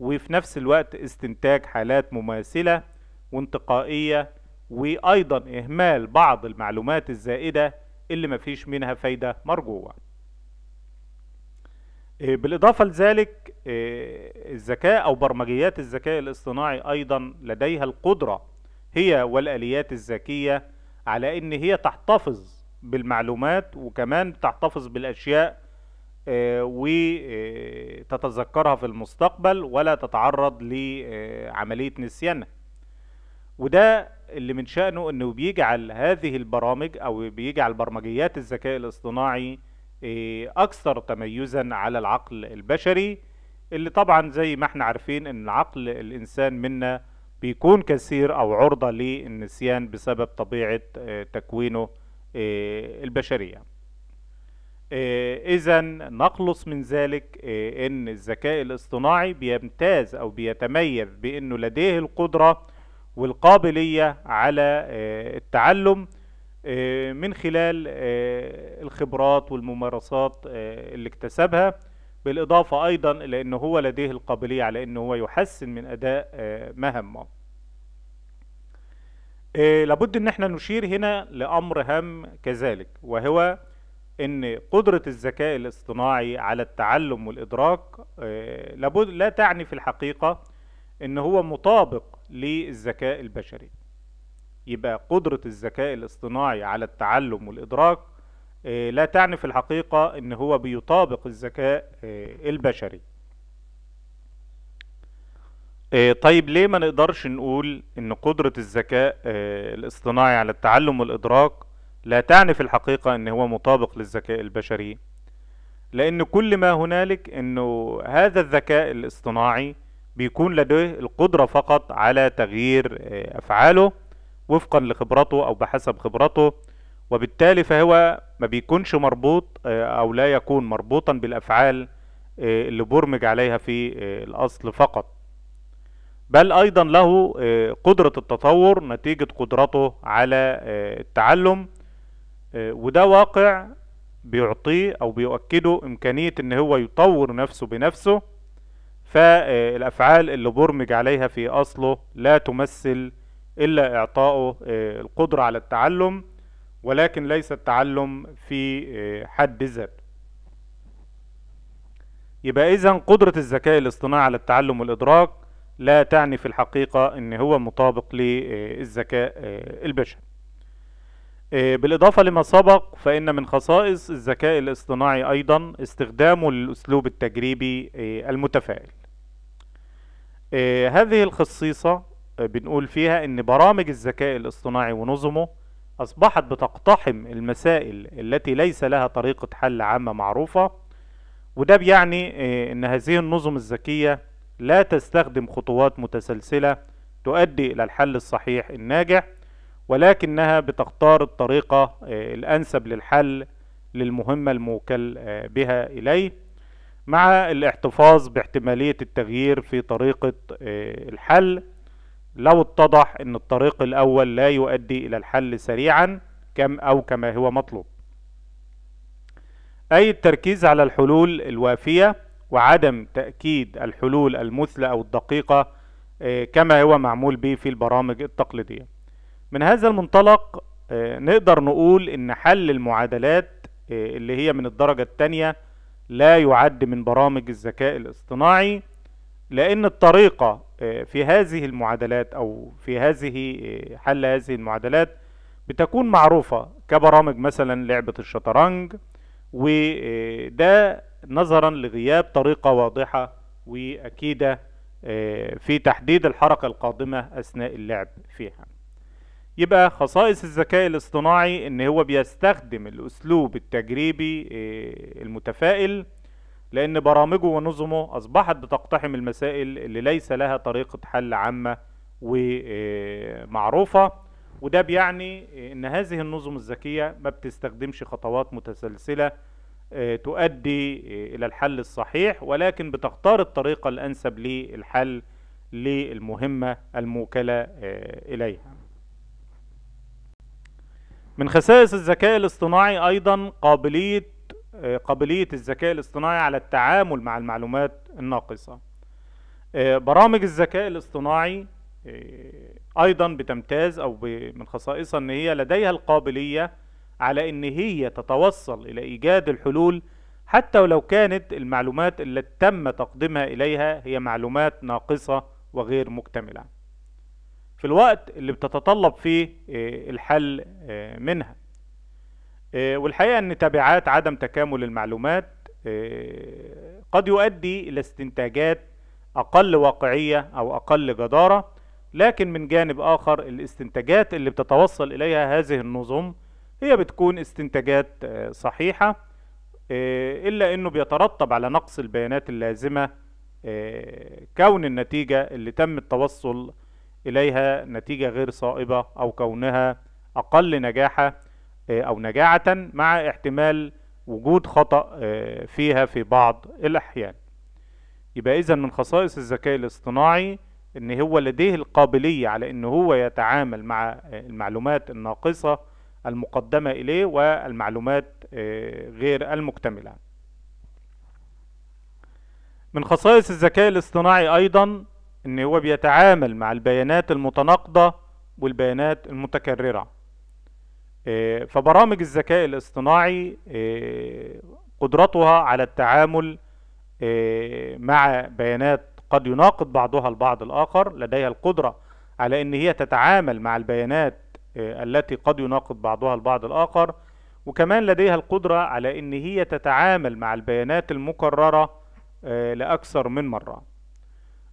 وفي نفس الوقت استنتاج حالات مماثلة وانتقائية وأيضا إهمال بعض المعلومات الزائدة اللي مفيش منها فايدة مرجوة آه، بالإضافة لذلك الذكاء أو برمجيات الذكاء الاصطناعي أيضا لديها القدرة هي والآليات الذكية على إن هي تحتفظ بالمعلومات وكمان بتحتفظ بالاشياء آه، وتتذكرها في المستقبل ولا تتعرض لعمليه نسيانها وده اللي من شأنه انه بيجعل هذه البرامج او بيجعل برمجيات الذكاء الاصطناعي آه، اكثر تميزا على العقل البشري اللي طبعا زي ما احنا عارفين ان العقل الانسان منا بيكون كثير او عرضة للنسيان بسبب طبيعة آه، تكوينه آه، البشرية آه، إذا نخلص من ذلك آه، أن الذكاء الاصطناعي بيمتاز أو بيتميز بأنه لديه القدرة والقابلية على التعلم من خلال الخبرات والممارسات اللي اكتسبها بالإضافة أيضا إلى أنه هو لديه القابلية على أنه هو يحسن من أداء مهمه آه، لابد ان احنا نشير هنا لامر هام كذلك وهو ان قدرة الذكاء الاصطناعي على التعلم والادراك آه، لابد لا تعني في الحقيقة ان هو مطابق للذكاء البشري يبقى قدرة الذكاء الاصطناعي على التعلم والادراك آه، لا تعني في الحقيقة ان هو بيطابق الذكاء البشري آه، طيب ليه ما نقدرش نقول ان قدرة الذكاء آه، الاصطناعي على التعلم والادراك لا تعني في الحقيقة ان هو مطابق للذكاء البشري لان كل ما هنالك انه هذا الذكاء الاصطناعي بيكون لديه القدرة فقط على تغيير آه، افعاله وفقا لخبرته او بحسب خبرته وبالتالي فهو ما بيكونش مربوط او لا يكون مربوطا بالافعال اللي برمج عليها في الاصل فقط بل أيضا له آه، قدرة التطور نتيجة قدرته على آه، التعلم آه، وده واقع بيعطيه أو بيؤكده إمكانية إن هو يطور نفسه بنفسه فالأفعال اللي برمج عليها في أصله لا تمثل إلا إعطائه القدرة على التعلم ولكن ليس التعلم في حد ذاته يبقى إذا قدرة الذكاء الاصطناعي على التعلم والإدراك لا تعني في الحقيقة ان هو مطابق للذكاء آه، البشري آه، بالإضافة لما سبق فإن من خصائص الذكاء الاصطناعي أيضا استخدامه للأسلوب التجريبي آه، المتفائل هذه الخصيصة بنقول فيها إن برامج الذكاء الاصطناعي ونظمه أصبحت بتقتحم المسائل التي ليس لها طريقة حل عامة معروفة وده بيعني إن هذه النظم الذكية لا تستخدم خطوات متسلسلة تؤدي إلى الحل الصحيح الناجح ولكنها بتختار الطريقة آه، الأنسب للحل للمهمة الموكل آه، بها إليه مع الاحتفاظ باحتمالية التغيير في طريقة آه، الحل لو اتضح أن الطريق الأول لا يؤدي إلى الحل سريعا كم أو كما هو مطلوب أي التركيز على الحلول الوافية وعدم تأكيد الحلول المثلى أو الدقيقة آه، كما هو معمول به في البرامج التقليدية من هذا المنطلق آه، نقدر نقول إن حل المعادلات آه، اللي هي من الدرجة الثانية لا يعد من برامج الذكاء الاصطناعي لأن الطريقة في هذه المعادلات أو في هذه حل هذه المعادلات بتكون معروفة كبرامج مثلا لعبة الشطرنج وده نظرا لغياب طريقة واضحة وأكيدة آه، في تحديد الحركة القادمة أثناء اللعب فيها يبقى خصائص الذكاء الاصطناعي ان هو بيستخدم الاسلوب التجريبي آه، المتفائل لان برامجه ونظمه اصبحت بتقتحم المسائل اللي ليس لها طريقة حل عامة ومعروفة آه، وده بيعني ان هذه النظم الذكية ما بتستخدمش خطوات متسلسلة آه، تؤدي آه، إلى الحل الصحيح ولكن بتختار الطريقة الأنسب للحل للمهمة الموكلة آه، إليها من خصائص الذكاء الاصطناعي أيضا قابلية قابلية الذكاء الاصطناعي على التعامل مع المعلومات الناقصة برامج الذكاء الاصطناعي أيضا بتمتاز أو من خصائصها أن هي لديها القابلية على ان هي تتوصل الى ايجاد الحلول حتى ولو كانت المعلومات التي تم تقديمها اليها هي معلومات ناقصه وغير مكتمله في الوقت اللي بتتطلب فيه آه، الحل آه، منها آه، والحقيقه ان تبعات عدم تكامل المعلومات قد يؤدي الى استنتاجات اقل واقعيه او اقل جداره لكن من جانب اخر الاستنتاجات اللي بتتوصل اليها هذه النظم هي بتكون استنتاجات آه، صحيحة آه، إلا أنه بيترتب على نقص البيانات اللازمة آه، كون النتيجة اللي تم التوصل إليها نتيجة غير صائبة أو كونها أقل نجاحة أو نجاعة مع احتمال وجود خطأ فيها في بعض الأحيان يبقى إذا من خصائص الذكاء الاصطناعي إن هو لديه القابلية على إن هو يتعامل مع المعلومات الناقصة المقدمة إليه والمعلومات آه، غير المكتملة من خصائص الذكاء الاصطناعي أيضا إن هو بيتعامل مع البيانات المتناقضة والبيانات المتكررة آه، فبرامج الذكاء الاصطناعي آه، قدرتها على التعامل مع بيانات قد يناقض بعضها البعض الآخر لديها القدرة على إن هي تتعامل مع البيانات آه، التي قد يناقض بعضها البعض الآخر وكمان لديها القدرة على إن هي تتعامل مع البيانات المكررة آه، لأكثر من مرة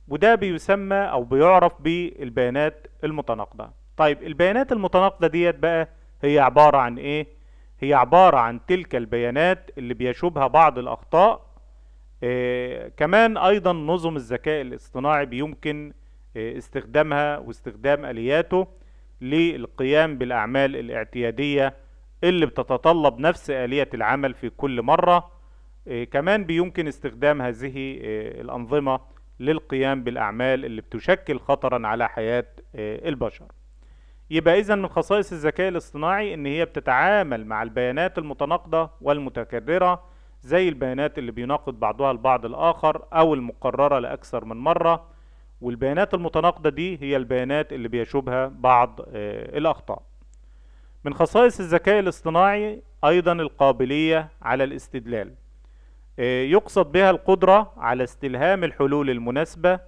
وده بيسمى أو بيعرف بالبيانات المتناقضة طيب البيانات المتناقضة ديت بقى هي عبارة عن إيه؟ هي عبارة عن تلك البيانات اللي بيشوبها بعض الأخطاء إيه كمان أيضا نظم الذكاء الاصطناعي بيمكن آه، استخدامها واستخدام آلياته للقيام بالأعمال الاعتيادية اللي بتتطلب نفس آلية العمل في كل مرة إيه، كمان بيمكن استخدام هذه إيه، الأنظمة للقيام بالأعمال اللي بتشكل خطرا على حياة إيه، البشر يبقى إذا من خصائص الذكاء الاصطناعي إن هي بتتعامل مع البيانات المتناقضة والمتكررة زي البيانات اللي بيناقض بعضها البعض الآخر أو المقررة لأكثر من مرة والبيانات المتناقضة دي هي البيانات اللي بيشوبها بعض آه، الأخطاء من خصائص الذكاء الاصطناعي أيضا القابلية على الاستدلال آه، يقصد بها القدرة على استلهام الحلول المناسبة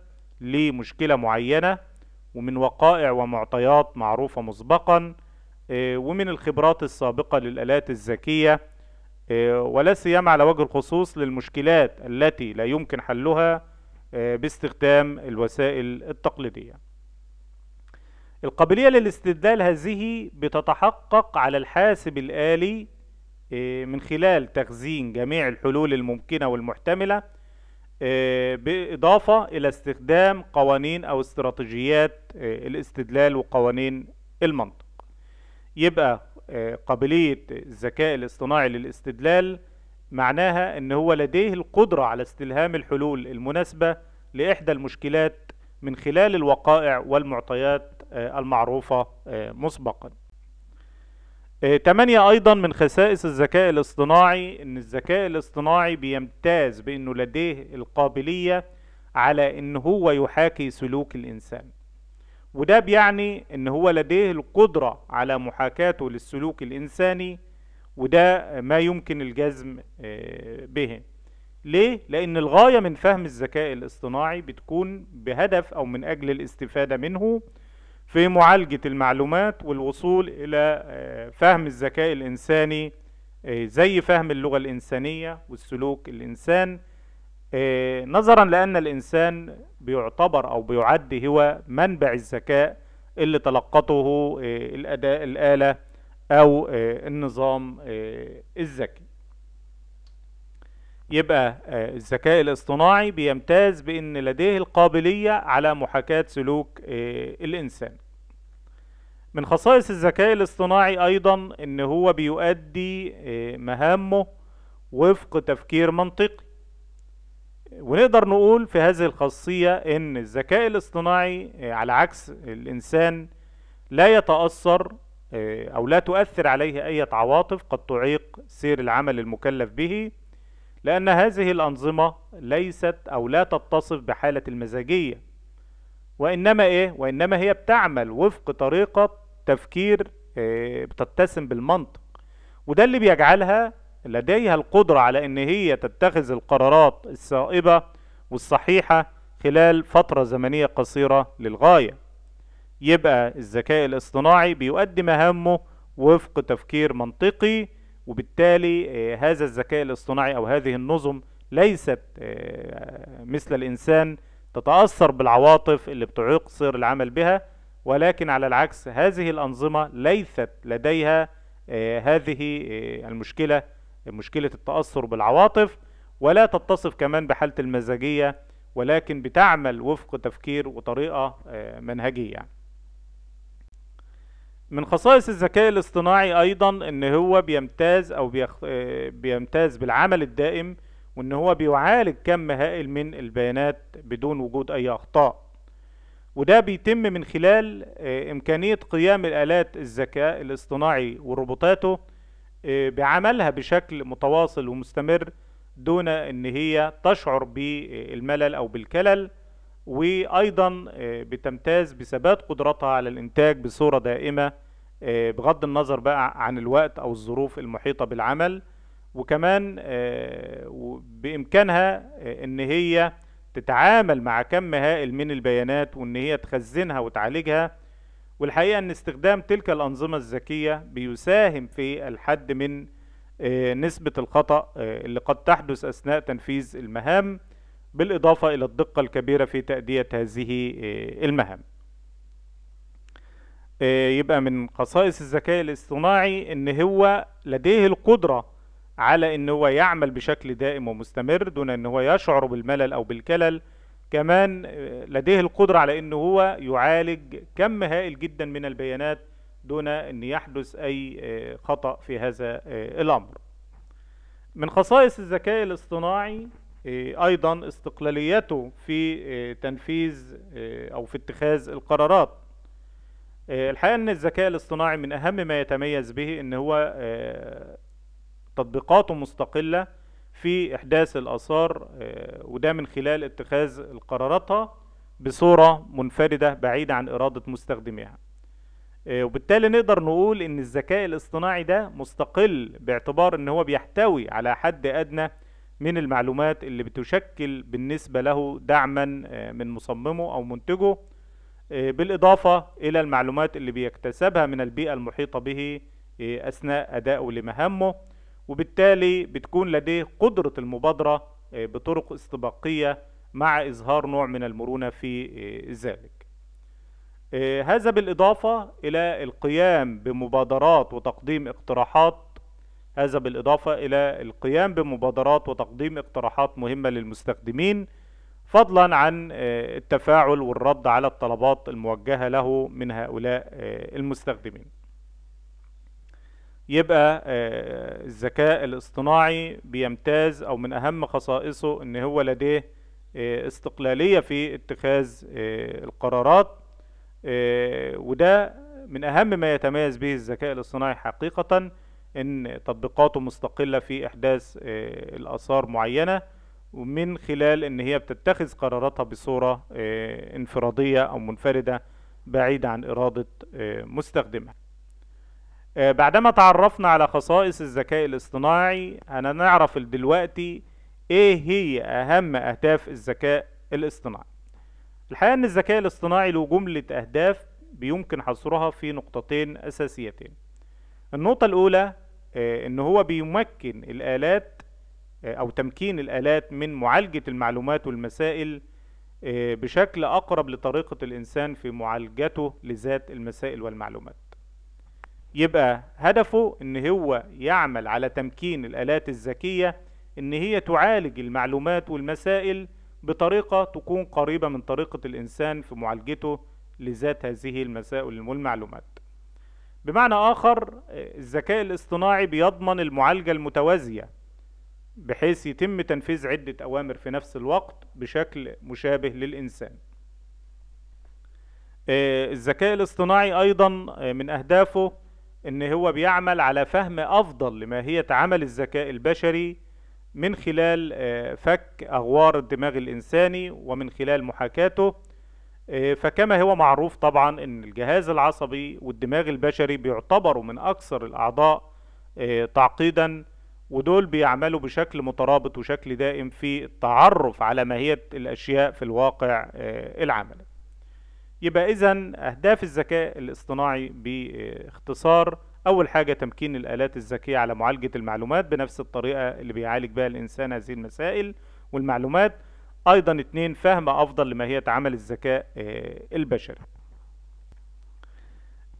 لمشكلة معينة ومن وقائع ومعطيات معروفة مسبقا آه، ومن الخبرات السابقة للآلات الذكية ولا سيما على وجه الخصوص للمشكلات التي لا يمكن حلها آه، باستخدام الوسائل التقليدية القابلية للاستدلال هذه بتتحقق على الحاسب الآلي آه، من خلال تخزين جميع الحلول الممكنة والمحتملة آه، بإضافة إلى استخدام قوانين أو استراتيجيات الاستدلال وقوانين المنطق يبقى قابلية الذكاء الاصطناعي للاستدلال معناها ان هو لديه القدرة على استلهام الحلول المناسبة لإحدى المشكلات من خلال الوقائع والمعطيات آه، المعروفة آه، مسبقا آه، تمانية أيضا من خصائص الذكاء الاصطناعي أن الذكاء الاصطناعي بيمتاز بأنه لديه القابلية على أن هو يحاكي سلوك الإنسان وده بيعني أن هو لديه القدرة على محاكاته للسلوك الإنساني وده ما يمكن الجزم آه، به ليه؟ لأن الغاية من فهم الذكاء الاصطناعي بتكون بهدف أو من أجل الاستفادة منه في معالجة المعلومات والوصول إلى آه، فهم الذكاء الإنساني آه، زي فهم اللغة الإنسانية والسلوك الإنسان نظرا لأن الإنسان بيعتبر أو بيعد هو منبع الذكاء اللي تلقته الأداء الآلة او آه، النظام آه، الذكي يبقى آه، الذكاء الاصطناعي بيمتاز بان لديه القابليه على محاكاه سلوك الانسان من خصائص الذكاء الاصطناعي ايضا ان هو بيؤدي مهامه وفق تفكير منطقي ونقدر نقول في هذه الخاصيه ان الذكاء الاصطناعي على عكس الانسان لا يتاثر آه، أو لا تؤثر عليه أي عواطف قد تعيق سير العمل المكلف به لأن هذه الأنظمة ليست أو لا تتصف بحالة المزاجية وإنما إيه؟ وإنما هي بتعمل وفق طريقة تفكير آه، بتتسم بالمنطق وده اللي بيجعلها لديها القدرة على إن هي تتخذ القرارات الصائبة والصحيحة خلال فترة زمنية قصيرة للغاية يبقى الذكاء الاصطناعي بيؤدي مهامه وفق تفكير منطقي وبالتالي آه، هذا الذكاء الاصطناعي او هذه النظم ليست آه، مثل الانسان تتاثر بالعواطف اللي بتعيق سير العمل بها ولكن على العكس هذه الانظمه ليست لديها آه، هذه المشكله مشكله التاثر بالعواطف ولا تتصف كمان بحاله المزاجيه ولكن بتعمل وفق تفكير وطريقه منهجيه من خصائص الذكاء الاصطناعي ايضا ان هو بيمتاز او بيخ... آه، بيمتاز بالعمل الدائم وان هو بيعالج كم هائل من البيانات بدون وجود اي اخطاء وده بيتم من خلال آه، امكانية قيام الالات الذكاء الاصطناعي وروبوتاته آه، بعملها بشكل متواصل ومستمر دون ان هي تشعر بالملل او بالكلل وايضا آه، بتمتاز بثبات قدرتها على الانتاج بصوره دائمه آه، بغض النظر بقى عن الوقت او الظروف المحيطه بالعمل وكمان آه، بامكانها ان هي تتعامل مع كم هائل من البيانات وان هي تخزنها وتعالجها والحقيقه ان استخدام تلك الانظمه الذكيه بيساهم في الحد من نسبه الخطا اللي قد تحدث اثناء تنفيذ المهام بالإضافة إلى الدقة الكبيرة في تأدية هذه آه، المهام آه، يبقى من خصائص الذكاء الاصطناعي ان هو لديه القدرة على ان هو يعمل بشكل دائم ومستمر دون ان هو يشعر بالملل او بالكلل كمان آه، لديه القدرة على ان هو يعالج كم هائل جدا من البيانات دون ان يحدث اي خطأ في هذا الامر من خصائص الذكاء الاصطناعي آه، ايضا استقلاليته في آه، تنفيذ آه، او في اتخاذ القرارات الحقيقه ان الذكاء الاصطناعي من اهم ما يتميز به ان هو تطبيقاته مستقله في احداث الاثار وده من خلال اتخاذ قراراتها بصوره منفرده بعيده عن اراده مستخدميها وبالتالي نقدر نقول ان الذكاء الاصطناعي ده مستقل باعتبار ان هو بيحتوي على حد ادنى من المعلومات اللي بتشكل بالنسبة له دعما آه، من مصممه أو منتجه آه، بالإضافة إلى المعلومات اللي بيكتسبها من البيئة المحيطة به آه، أثناء أدائه لمهامه وبالتالي بتكون لديه قدرة المبادرة بطرق استباقية مع إظهار نوع من المرونة في ذلك هذا بالإضافة إلى القيام بمبادرات وتقديم اقتراحات هذا بالإضافة إلى القيام بمبادرات وتقديم اقتراحات مهمة للمستخدمين فضلا عن آه، التفاعل والرد على الطلبات الموجهة له من هؤلاء آه، المستخدمين يبقى آه، الذكاء الاصطناعي بيمتاز أو من أهم خصائصه إن هو لديه استقلالية في اتخاذ القرارات وده من أهم ما يتميز به الذكاء الاصطناعي حقيقةً ان تطبيقاته مستقلة في احداث آه، الاثار معينة ومن خلال ان هي بتتخذ قراراتها بصورة آه، انفرادية او منفردة بعيدة عن ارادة آه، مستخدمها بعدما تعرفنا على خصائص الذكاء الاصطناعي هنعرف دلوقتي ايه هي اهم اهداف الذكاء الاصطناعي الحقيقة ان الذكاء الاصطناعي له جملة اهداف بيمكن حصرها في نقطتين اساسيتين النقطة الأولى آه، إن هو بيمكن الآلات آه، أو تمكين الآلات من معالجة المعلومات والمسائل آه، بشكل أقرب لطريقة الإنسان في معالجته لذات المسائل والمعلومات يبقى هدفه إن هو يعمل على تمكين الآلات الذكية إن هي تعالج المعلومات والمسائل بطريقة تكون قريبة من طريقة الإنسان في معالجته لذات هذه المسائل والمعلومات بمعنى آخر الذكاء الاصطناعي بيضمن المعالجة المتوازية بحيث يتم تنفيذ عدة أوامر في نفس الوقت بشكل مشابه للإنسان آه، الذكاء الاصطناعي أيضا آه، من أهدافه إن هو بيعمل على فهم أفضل لماهية عمل الذكاء البشري من خلال آه، فك أغوار الدماغ الإنساني ومن خلال محاكاته آه، فكما هو معروف طبعا ان الجهاز العصبي والدماغ البشري بيعتبروا من اكثر الاعضاء آه، تعقيدا ودول بيعملوا بشكل مترابط وشكل دائم في التعرف على ماهية الأشياء في الواقع آه، العملي يبقى إذا أهداف الذكاء الاصطناعي باختصار أول حاجة تمكين الآلات الذكية على معالجة المعلومات بنفس الطريقة اللي بيعالج بها الإنسان هذه المسائل والمعلومات ايضا اتنين فهم افضل لماهية عمل الذكاء آه، البشري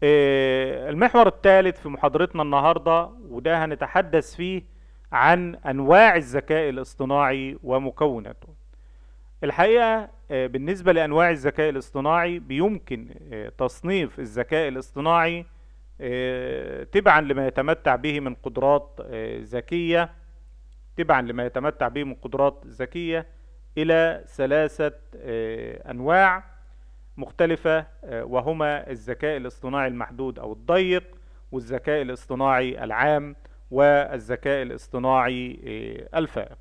آه، المحور الثالث في محاضرتنا النهاردة وده هنتحدث فيه عن انواع الذكاء الاصطناعي ومكوناته الحقيقة آه، بالنسبة لانواع الذكاء الاصطناعي بيمكن تصنيف الذكاء الاصطناعي تبعا لما يتمتع به من قدرات ذكية تبعا لما يتمتع به من قدرات ذكية إلى ثلاثة آه، أنواع مختلفة آه، وهما الذكاء الاصطناعي المحدود أو الضيق والذكاء الاصطناعي العام والذكاء الاصطناعي آه، الفائق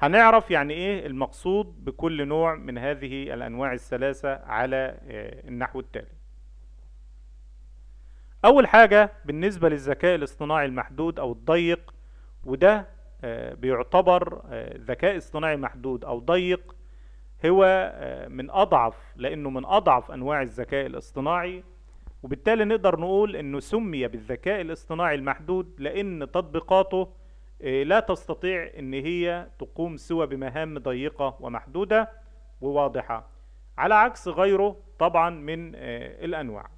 هنعرف يعني ايه المقصود بكل نوع من هذه الانواع الثلاثة على النحو التالي اول حاجة بالنسبة للذكاء الاصطناعي المحدود او الضيق وده بيعتبر آه، ذكاء اصطناعي محدود او ضيق هو آه، من اضعف لانه من اضعف انواع الذكاء الاصطناعي وبالتالي نقدر نقول انه سمي بالذكاء الاصطناعي المحدود لان تطبيقاته آه، لا تستطيع ان هي تقوم سوى بمهام ضيقه ومحدوده وواضحه على عكس غيره طبعا من الانواع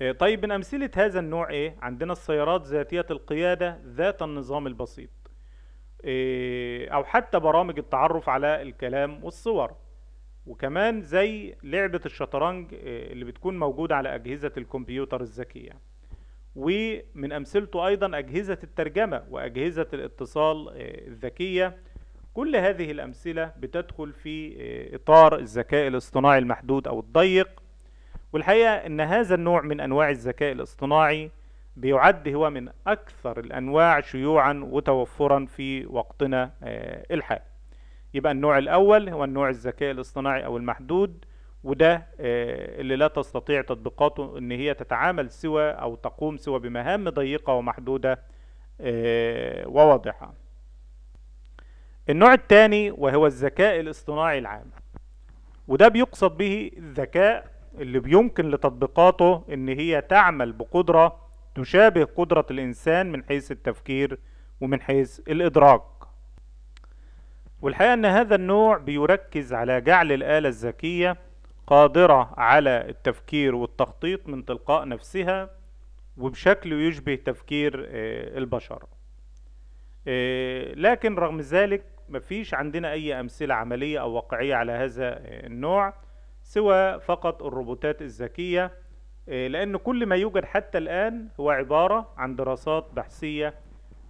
إيه، طيب من أمثلة هذا النوع إيه؟ عندنا السيارات ذاتية القيادة ذات النظام البسيط إيه، أو حتى برامج التعرف على الكلام والصور وكمان زي لعبة الشطرنج إيه، اللي بتكون موجودة على أجهزة الكمبيوتر الذكية ومن أمثلته أيضا أجهزة الترجمة وأجهزة الاتصال الذكية كل هذه الأمثلة بتدخل في إطار الذكاء الاصطناعي المحدود أو الضيق والحقيقة أن هذا النوع من أنواع الذكاء الاصطناعي بيعد هو من أكثر الأنواع شيوعا وتوفرا في وقتنا آه، الحالي يبقى النوع الأول هو النوع الذكاء الاصطناعي أو المحدود وده آه، اللي لا تستطيع تطبيقاته ان هي تتعامل سوى او تقوم سوى بمهام ضيقة ومحدودة آه، وواضحة النوع الثاني وهو الذكاء الاصطناعي العام وده بيقصد به الذكاء اللي بيمكن لتطبيقاته ان هي تعمل بقدرة تشابه قدرة الانسان من حيث التفكير ومن حيث الادراك والحقيقة ان هذا النوع بيركز على جعل الآلة الذكية قادرة على التفكير والتخطيط من تلقاء نفسها وبشكل يشبه تفكير آه، البشر آه، لكن رغم ذلك مفيش عندنا أي أمثلة عملية أو واقعية على هذا آه، النوع سوى فقط الروبوتات الذكية آه، لأن كل ما يوجد حتى الآن هو عبارة عن دراسات بحثية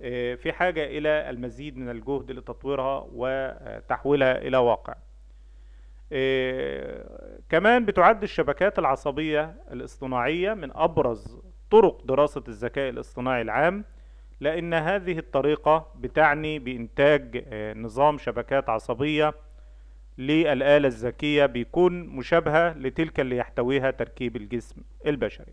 آه، في حاجة إلى المزيد من الجهد لتطويرها وتحويلها إلى واقع آه، كمان بتعد الشبكات العصبية الاصطناعية من أبرز طرق دراسة الذكاء الاصطناعي العام لأن هذه الطريقة بتعني بإنتاج نظام شبكات عصبية للآلة الذكية بيكون مشابهة لتلك اللي يحتويها تركيب الجسم البشري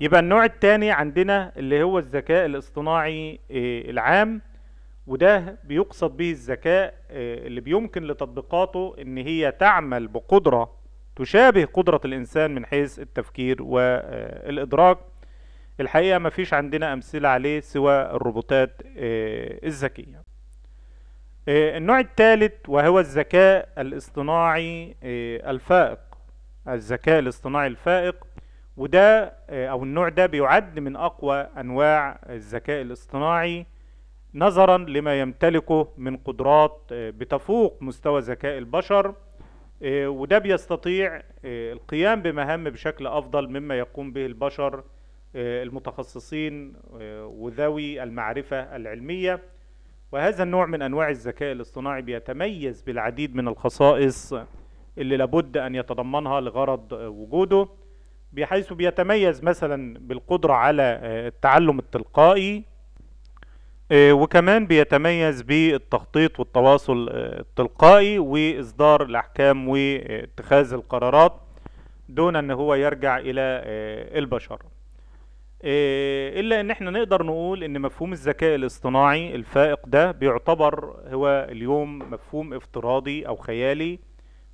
يبقى النوع الثاني عندنا اللي هو الذكاء الاصطناعي آه، العام وده بيقصد به الذكاء آه، اللي بيمكن لتطبيقاته ان هي تعمل بقدرة تشابه قدرة الانسان من حيث التفكير والادراك آه، الحقيقة مفيش عندنا امثلة عليه سوى الروبوتات الذكية آه، النوع الثالث وهو الذكاء الاصطناعي آه، الفائق الذكاء الاصطناعي الفائق وده آه، او النوع ده بيعد من اقوى انواع الذكاء الاصطناعي نظرا لما يمتلكه من قدرات بتفوق مستوى ذكاء البشر وده بيستطيع القيام بمهام بشكل افضل مما يقوم به البشر المتخصصين وذوي المعرفه العلميه وهذا النوع من أنواع الذكاء الاصطناعي بيتميز بالعديد من الخصائص اللي لابد أن يتضمنها لغرض وجوده بحيث بيتميز مثلا بالقدرة على آه، التعلم التلقائي آه، وكمان بيتميز بالتخطيط والتواصل آه، التلقائي وإصدار الأحكام واتخاذ القرارات دون أن هو يرجع إلى البشر إيه، الا ان احنا نقدر نقول ان مفهوم الذكاء الاصطناعي الفائق ده بيعتبر هو اليوم مفهوم افتراضي او خيالي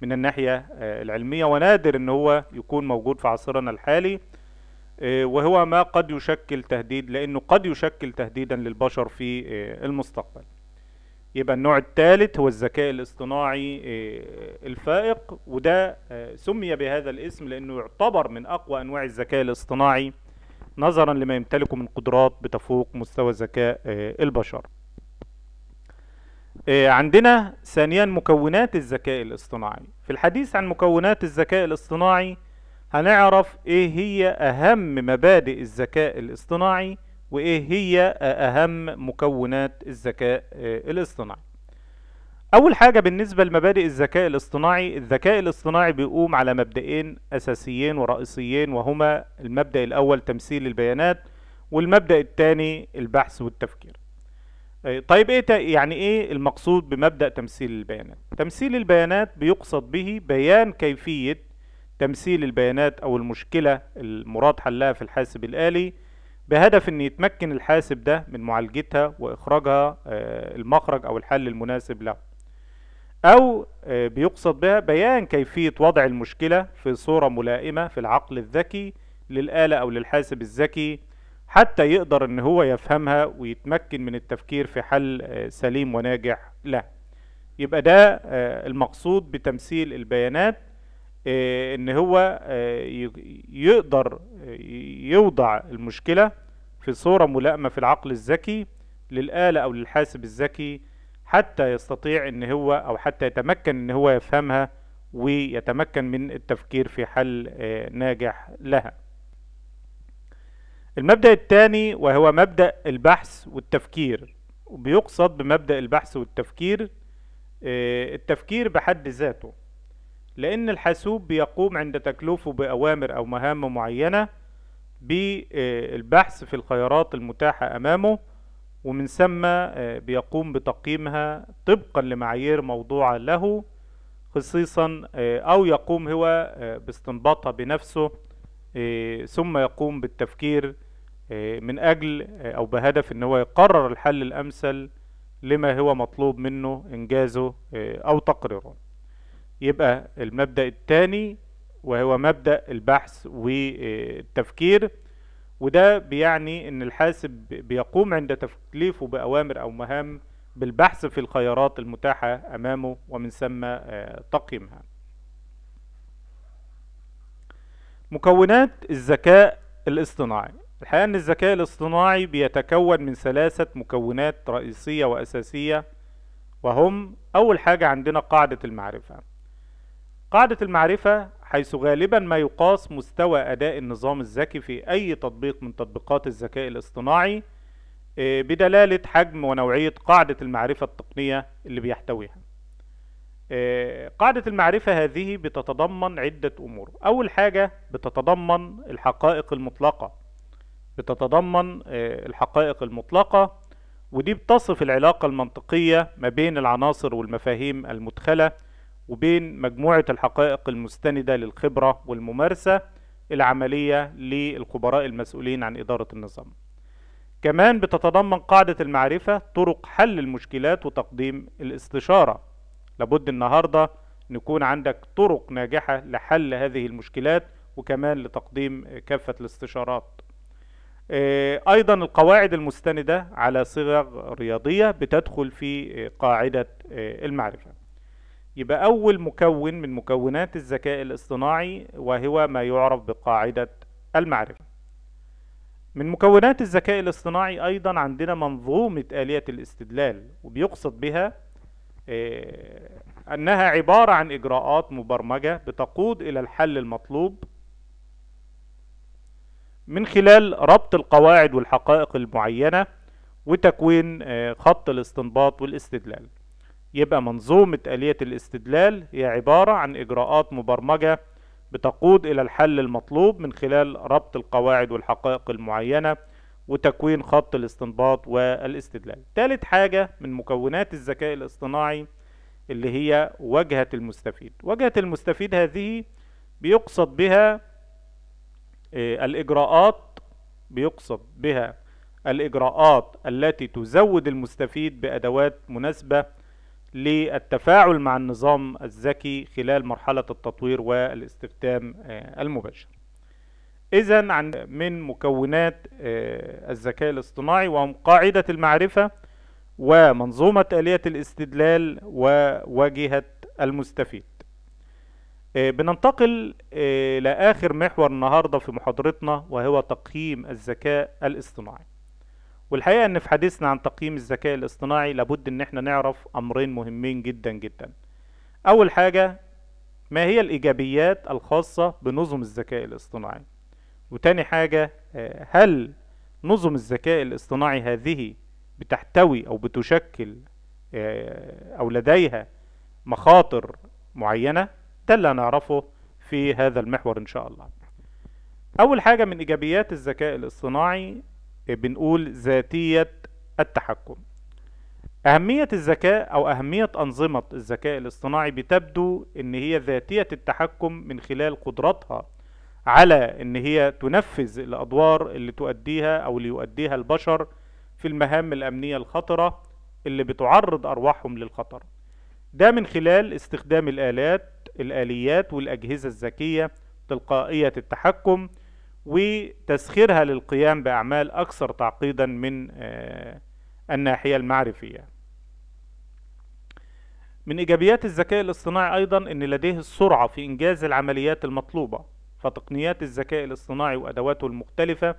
من الناحية آه، العلمية ونادر ان هو يكون موجود في عصرنا الحالي إيه، وهو ما قد يشكل تهديد لانه قد يشكل تهديدا للبشر في آه، المستقبل يبقى النوع الثالث هو الذكاء الاصطناعي آه، الفائق وده سمي بهذا الاسم لانه يعتبر من اقوى انواع الذكاء الاصطناعي نظرا لما يمتلكه من قدرات بتفوق مستوى ذكاء آه، البشر آه، عندنا ثانيا مكونات الذكاء الاصطناعي في الحديث عن مكونات الذكاء الاصطناعي هنعرف ايه هي اهم مبادئ الذكاء الاصطناعي وايه هي اهم مكونات الذكاء آه، الاصطناعي أول حاجة بالنسبة لمبادئ الذكاء الاصطناعي الذكاء الاصطناعي بيقوم على مبدئين أساسيين ورئيسيين وهما المبدأ الأول تمثيل البيانات والمبدأ الثاني البحث والتفكير آه، طيب ايه يعني ايه المقصود بمبدأ تمثيل البيانات تمثيل البيانات بيقصد به بيان كيفية تمثيل البيانات او المشكلة المراد حلها في الحاسب الآلي بهدف ان يتمكن الحاسب ده من معالجتها واخراجها آه، المخرج او الحل المناسب له أو آه، بيقصد بها بيان كيفية وضع المشكلة في صورة ملائمة في العقل الذكي للآلة أو للحاسب الذكي حتى يقدر إن هو يفهمها ويتمكن من التفكير في حل آه، سليم وناجح له. يبقى ده آه، المقصود بتمثيل البيانات إن هو يقدر يوضع المشكلة في صورة ملائمة في العقل الذكي للآلة أو للحاسب الذكي حتى يستطيع ان هو او حتى يتمكن ان هو يفهمها ويتمكن من التفكير في حل آه، ناجح لها المبدأ الثاني وهو مبدأ البحث والتفكير وبيقصد بمبدأ البحث والتفكير آه، التفكير بحد ذاته لأن الحاسوب بيقوم عند تكلفه بأوامر أو مهام معينة بالبحث آه، في الخيارات المتاحة أمامه ومن ثم آه، بيقوم بتقييمها طبقا لمعايير موضوعة له خصيصا آه، أو يقوم هو آه، باستنباطها بنفسه ثم يقوم بالتفكير من أجل أو بهدف أن هو يقرر الحل الأمثل لما هو مطلوب منه إنجازه أو تقريره يبقى المبدأ الثاني وهو مبدأ البحث والتفكير وده بيعني ان الحاسب بيقوم عند تكليفه باوامر او مهام بالبحث في الخيارات المتاحة امامه ومن ثم آه، تقييمها مكونات الذكاء الاصطناعي الحقيقة ان الذكاء الاصطناعي بيتكون من ثلاثة مكونات رئيسية واساسية وهم اول حاجة عندنا قاعدة المعرفة قاعدة المعرفة حيث غالبا ما يقاس مستوى أداء النظام الذكي في أي تطبيق من تطبيقات الذكاء الاصطناعي آه، بدلالة حجم ونوعية قاعدة المعرفة التقنية اللي بيحتويها آه، قاعدة المعرفة هذه بتتضمن عدة أمور أول حاجة بتتضمن الحقائق المطلقة بتتضمن آه، الحقائق المطلقة ودي بتصف العلاقة المنطقية ما بين العناصر والمفاهيم المدخلة وبين مجموعة الحقائق المستندة للخبرة والممارسة العملية للخبراء المسؤولين عن إدارة النظام كمان بتتضمن قاعدة المعرفة طرق حل المشكلات وتقديم الاستشارة لابد النهاردة نكون عندك طرق ناجحة لحل هذه المشكلات وكمان لتقديم كافة الاستشارات آه، أيضا القواعد المستندة على صيغ رياضية بتدخل في قاعدة آه، المعرفة يبقى أول مكون من مكونات الذكاء الاصطناعي وهو ما يعرف بقاعدة المعرفة من مكونات الذكاء الاصطناعي أيضا عندنا منظومة آلية الاستدلال وبيقصد بها آه، أنها عبارة عن إجراءات مبرمجة بتقود إلى الحل المطلوب من خلال ربط القواعد والحقائق المعينة وتكوين آه، خط الاستنباط والاستدلال يبقى منظومة آلية الاستدلال هي عبارة عن إجراءات مبرمجة بتقود إلى الحل المطلوب من خلال ربط القواعد والحقائق المعينة وتكوين خط الاستنباط والاستدلال ثالث حاجة من مكونات الذكاء الاصطناعي اللي هي واجهة المستفيد واجهة المستفيد هذه بيقصد بها آه، الإجراءات بيقصد بها الإجراءات التي تزود المستفيد بأدوات مناسبة للتفاعل مع النظام الذكي خلال مرحلة التطوير والاستخدام آه، المباشر إذا من مكونات آه، الذكاء الاصطناعي وهم قاعدة المعرفة ومنظومة آلية الاستدلال وواجهة المستفيد آه، بننتقل لآخر محور النهاردة في محاضرتنا وهو تقييم الذكاء الاصطناعي والحقيقة ان في حديثنا عن تقييم الذكاء الاصطناعي لابد ان احنا نعرف امرين مهمين جدا جدا اول حاجة ما هي الايجابيات الخاصة بنظم الذكاء الاصطناعي وتاني حاجة آه، هل نظم الذكاء الاصطناعي هذه بتحتوي او بتشكل آه، او لديها مخاطر معينة ده اللي هنعرفه في هذا المحور ان شاء الله اول حاجة من ايجابيات الذكاء الاصطناعي بنقول ذاتية التحكم أهمية الذكاء أو أهمية أنظمة الذكاء الاصطناعي بتبدو إن هي ذاتية التحكم من خلال قدرتها على إن هي تنفذ الأدوار اللي تؤديها أو اللي يؤديها البشر في المهام الأمنية الخطرة اللي بتعرض أرواحهم للخطر ده من خلال استخدام الآلات الآليات والأجهزة الذكية تلقائية التحكم وتسخيرها للقيام بأعمال أكثر تعقيدا من آه، الناحية المعرفية من إيجابيات الذكاء الاصطناعي أيضا أن لديه السرعة في إنجاز العمليات المطلوبة فتقنيات الذكاء الاصطناعي وأدواته المختلفة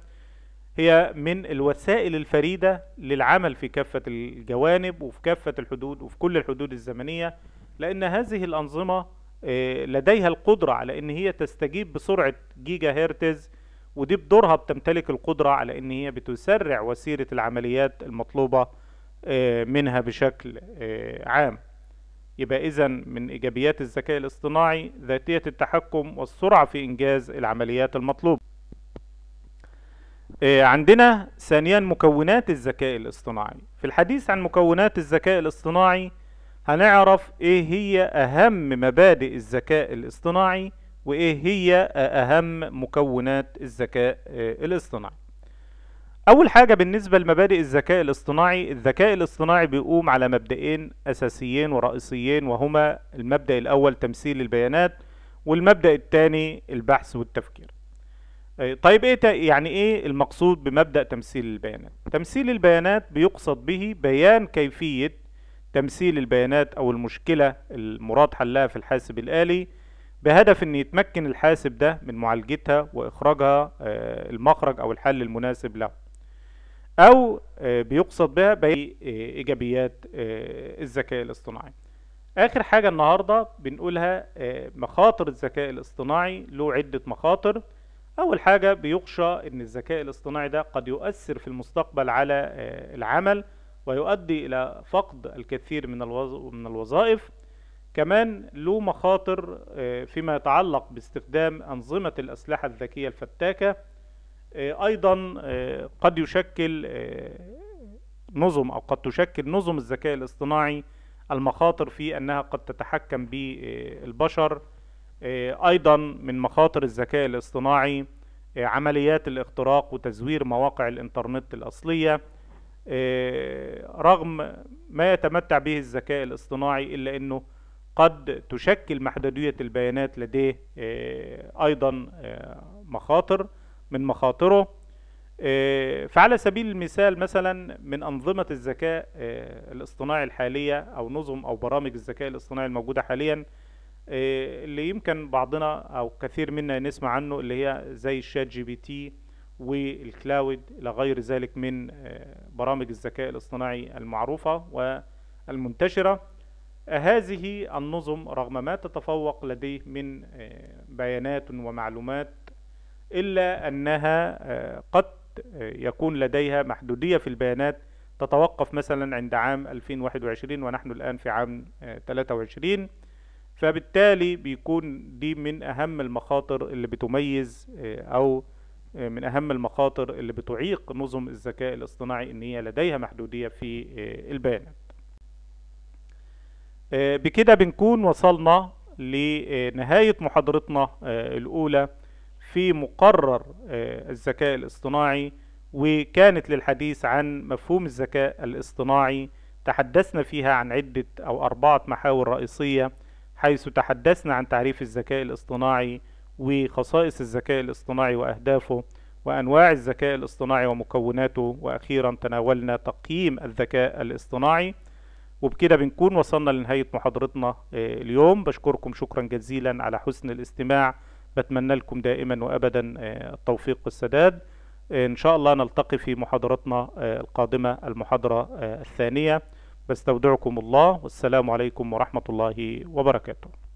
هي من الوسائل الفريدة للعمل في كافة الجوانب وفي كافة الحدود وفي كل الحدود الزمنية لأن هذه الأنظمة آه، لديها القدرة على أن هي تستجيب بسرعة جيجا هرتز ودي بدورها بتمتلك القدرة على ان هي بتسرع وسيرة العمليات المطلوبة آه، منها بشكل آه، عام يبقى اذا من ايجابيات الذكاء الاصطناعي ذاتية التحكم والسرعة في انجاز العمليات المطلوبة آه، عندنا ثانيا مكونات الذكاء الاصطناعي في الحديث عن مكونات الذكاء الاصطناعي هنعرف ايه هي اهم مبادئ الذكاء الاصطناعي وايه هي آه، اهم مكونات الذكاء آه، الاصطناعي اول حاجه بالنسبه لمبادئ الذكاء الاصطناعي الذكاء الاصطناعي بيقوم على مبدئين اساسيين ورئيسيين وهما المبدا الاول تمثيل البيانات والمبدا الثاني البحث والتفكير آه، طيب ايه يعني ايه المقصود بمبدا تمثيل البيانات تمثيل البيانات بيقصد به بيان كيفيه تمثيل البيانات او المشكله المراد حلها في الحاسب الالي بهدف ان يتمكن الحاسب ده من معالجتها واخراجها آه، المخرج او الحل المناسب له او آه، بيقصد بها بايجابيات ايجابيات آه، الذكاء الاصطناعي اخر حاجة النهاردة بنقولها مخاطر الذكاء الاصطناعي له عدة مخاطر اول حاجة بيخشى ان الذكاء الاصطناعي ده قد يؤثر في المستقبل على العمل ويؤدي الى فقد الكثير من الوظائف كمان له مخاطر آه، فيما يتعلق باستخدام أنظمة الأسلحة الذكية الفتاكة آه، أيضا آه، قد يشكل نظم أو قد تشكل نظم الذكاء الاصطناعي المخاطر في أنها قد تتحكم بالبشر أيضا من مخاطر الذكاء الاصطناعي عمليات الاختراق وتزوير مواقع الإنترنت الأصلية رغم ما يتمتع به الذكاء الاصطناعي إلا أنه قد تشكل محدودية البيانات لديه آه، أيضا آه، مخاطر من مخاطره آه، فعلى سبيل المثال مثلا من أنظمة الذكاء الاصطناعي الحالية أو نظم أو برامج الذكاء الاصطناعي الموجودة حاليا اللي يمكن بعضنا أو كثير منا نسمع عنه اللي هي زي الشات جي بي تي والكلاود إلى غير ذلك من برامج الذكاء الاصطناعي المعروفة والمنتشرة هذه النظم رغم ما تتفوق لديه من آه، بيانات ومعلومات إلا أنها آه، قد آه، يكون لديها محدودية في البيانات تتوقف مثلا عند عام 2021 ونحن الآن في عام 23 فبالتالي بيكون دي من أهم المخاطر اللي بتميز أو من أهم المخاطر اللي بتعيق نظم الذكاء الاصطناعي إن هي لديها محدودية في البيانات آه، بكده بنكون وصلنا لنهاية محاضرتنا آه، الأولى في مقرر آه، الذكاء الاصطناعي وكانت للحديث عن مفهوم الذكاء الاصطناعي تحدثنا فيها عن عدة أو أربعة محاور رئيسية حيث تحدثنا عن تعريف الذكاء الاصطناعي وخصائص الذكاء الاصطناعي وأهدافه وأنواع الذكاء الاصطناعي ومكوناته وأخيرا تناولنا تقييم الذكاء الاصطناعي وبكده بنكون وصلنا لنهاية محاضرتنا آه، اليوم بشكركم شكرا جزيلا على حسن الاستماع بتمنى لكم دائما وأبدا آه، التوفيق والسداد إن شاء الله نلتقي في محاضرتنا آه، القادمة المحاضرة الثانية بستودعكم الله والسلام عليكم ورحمة الله وبركاته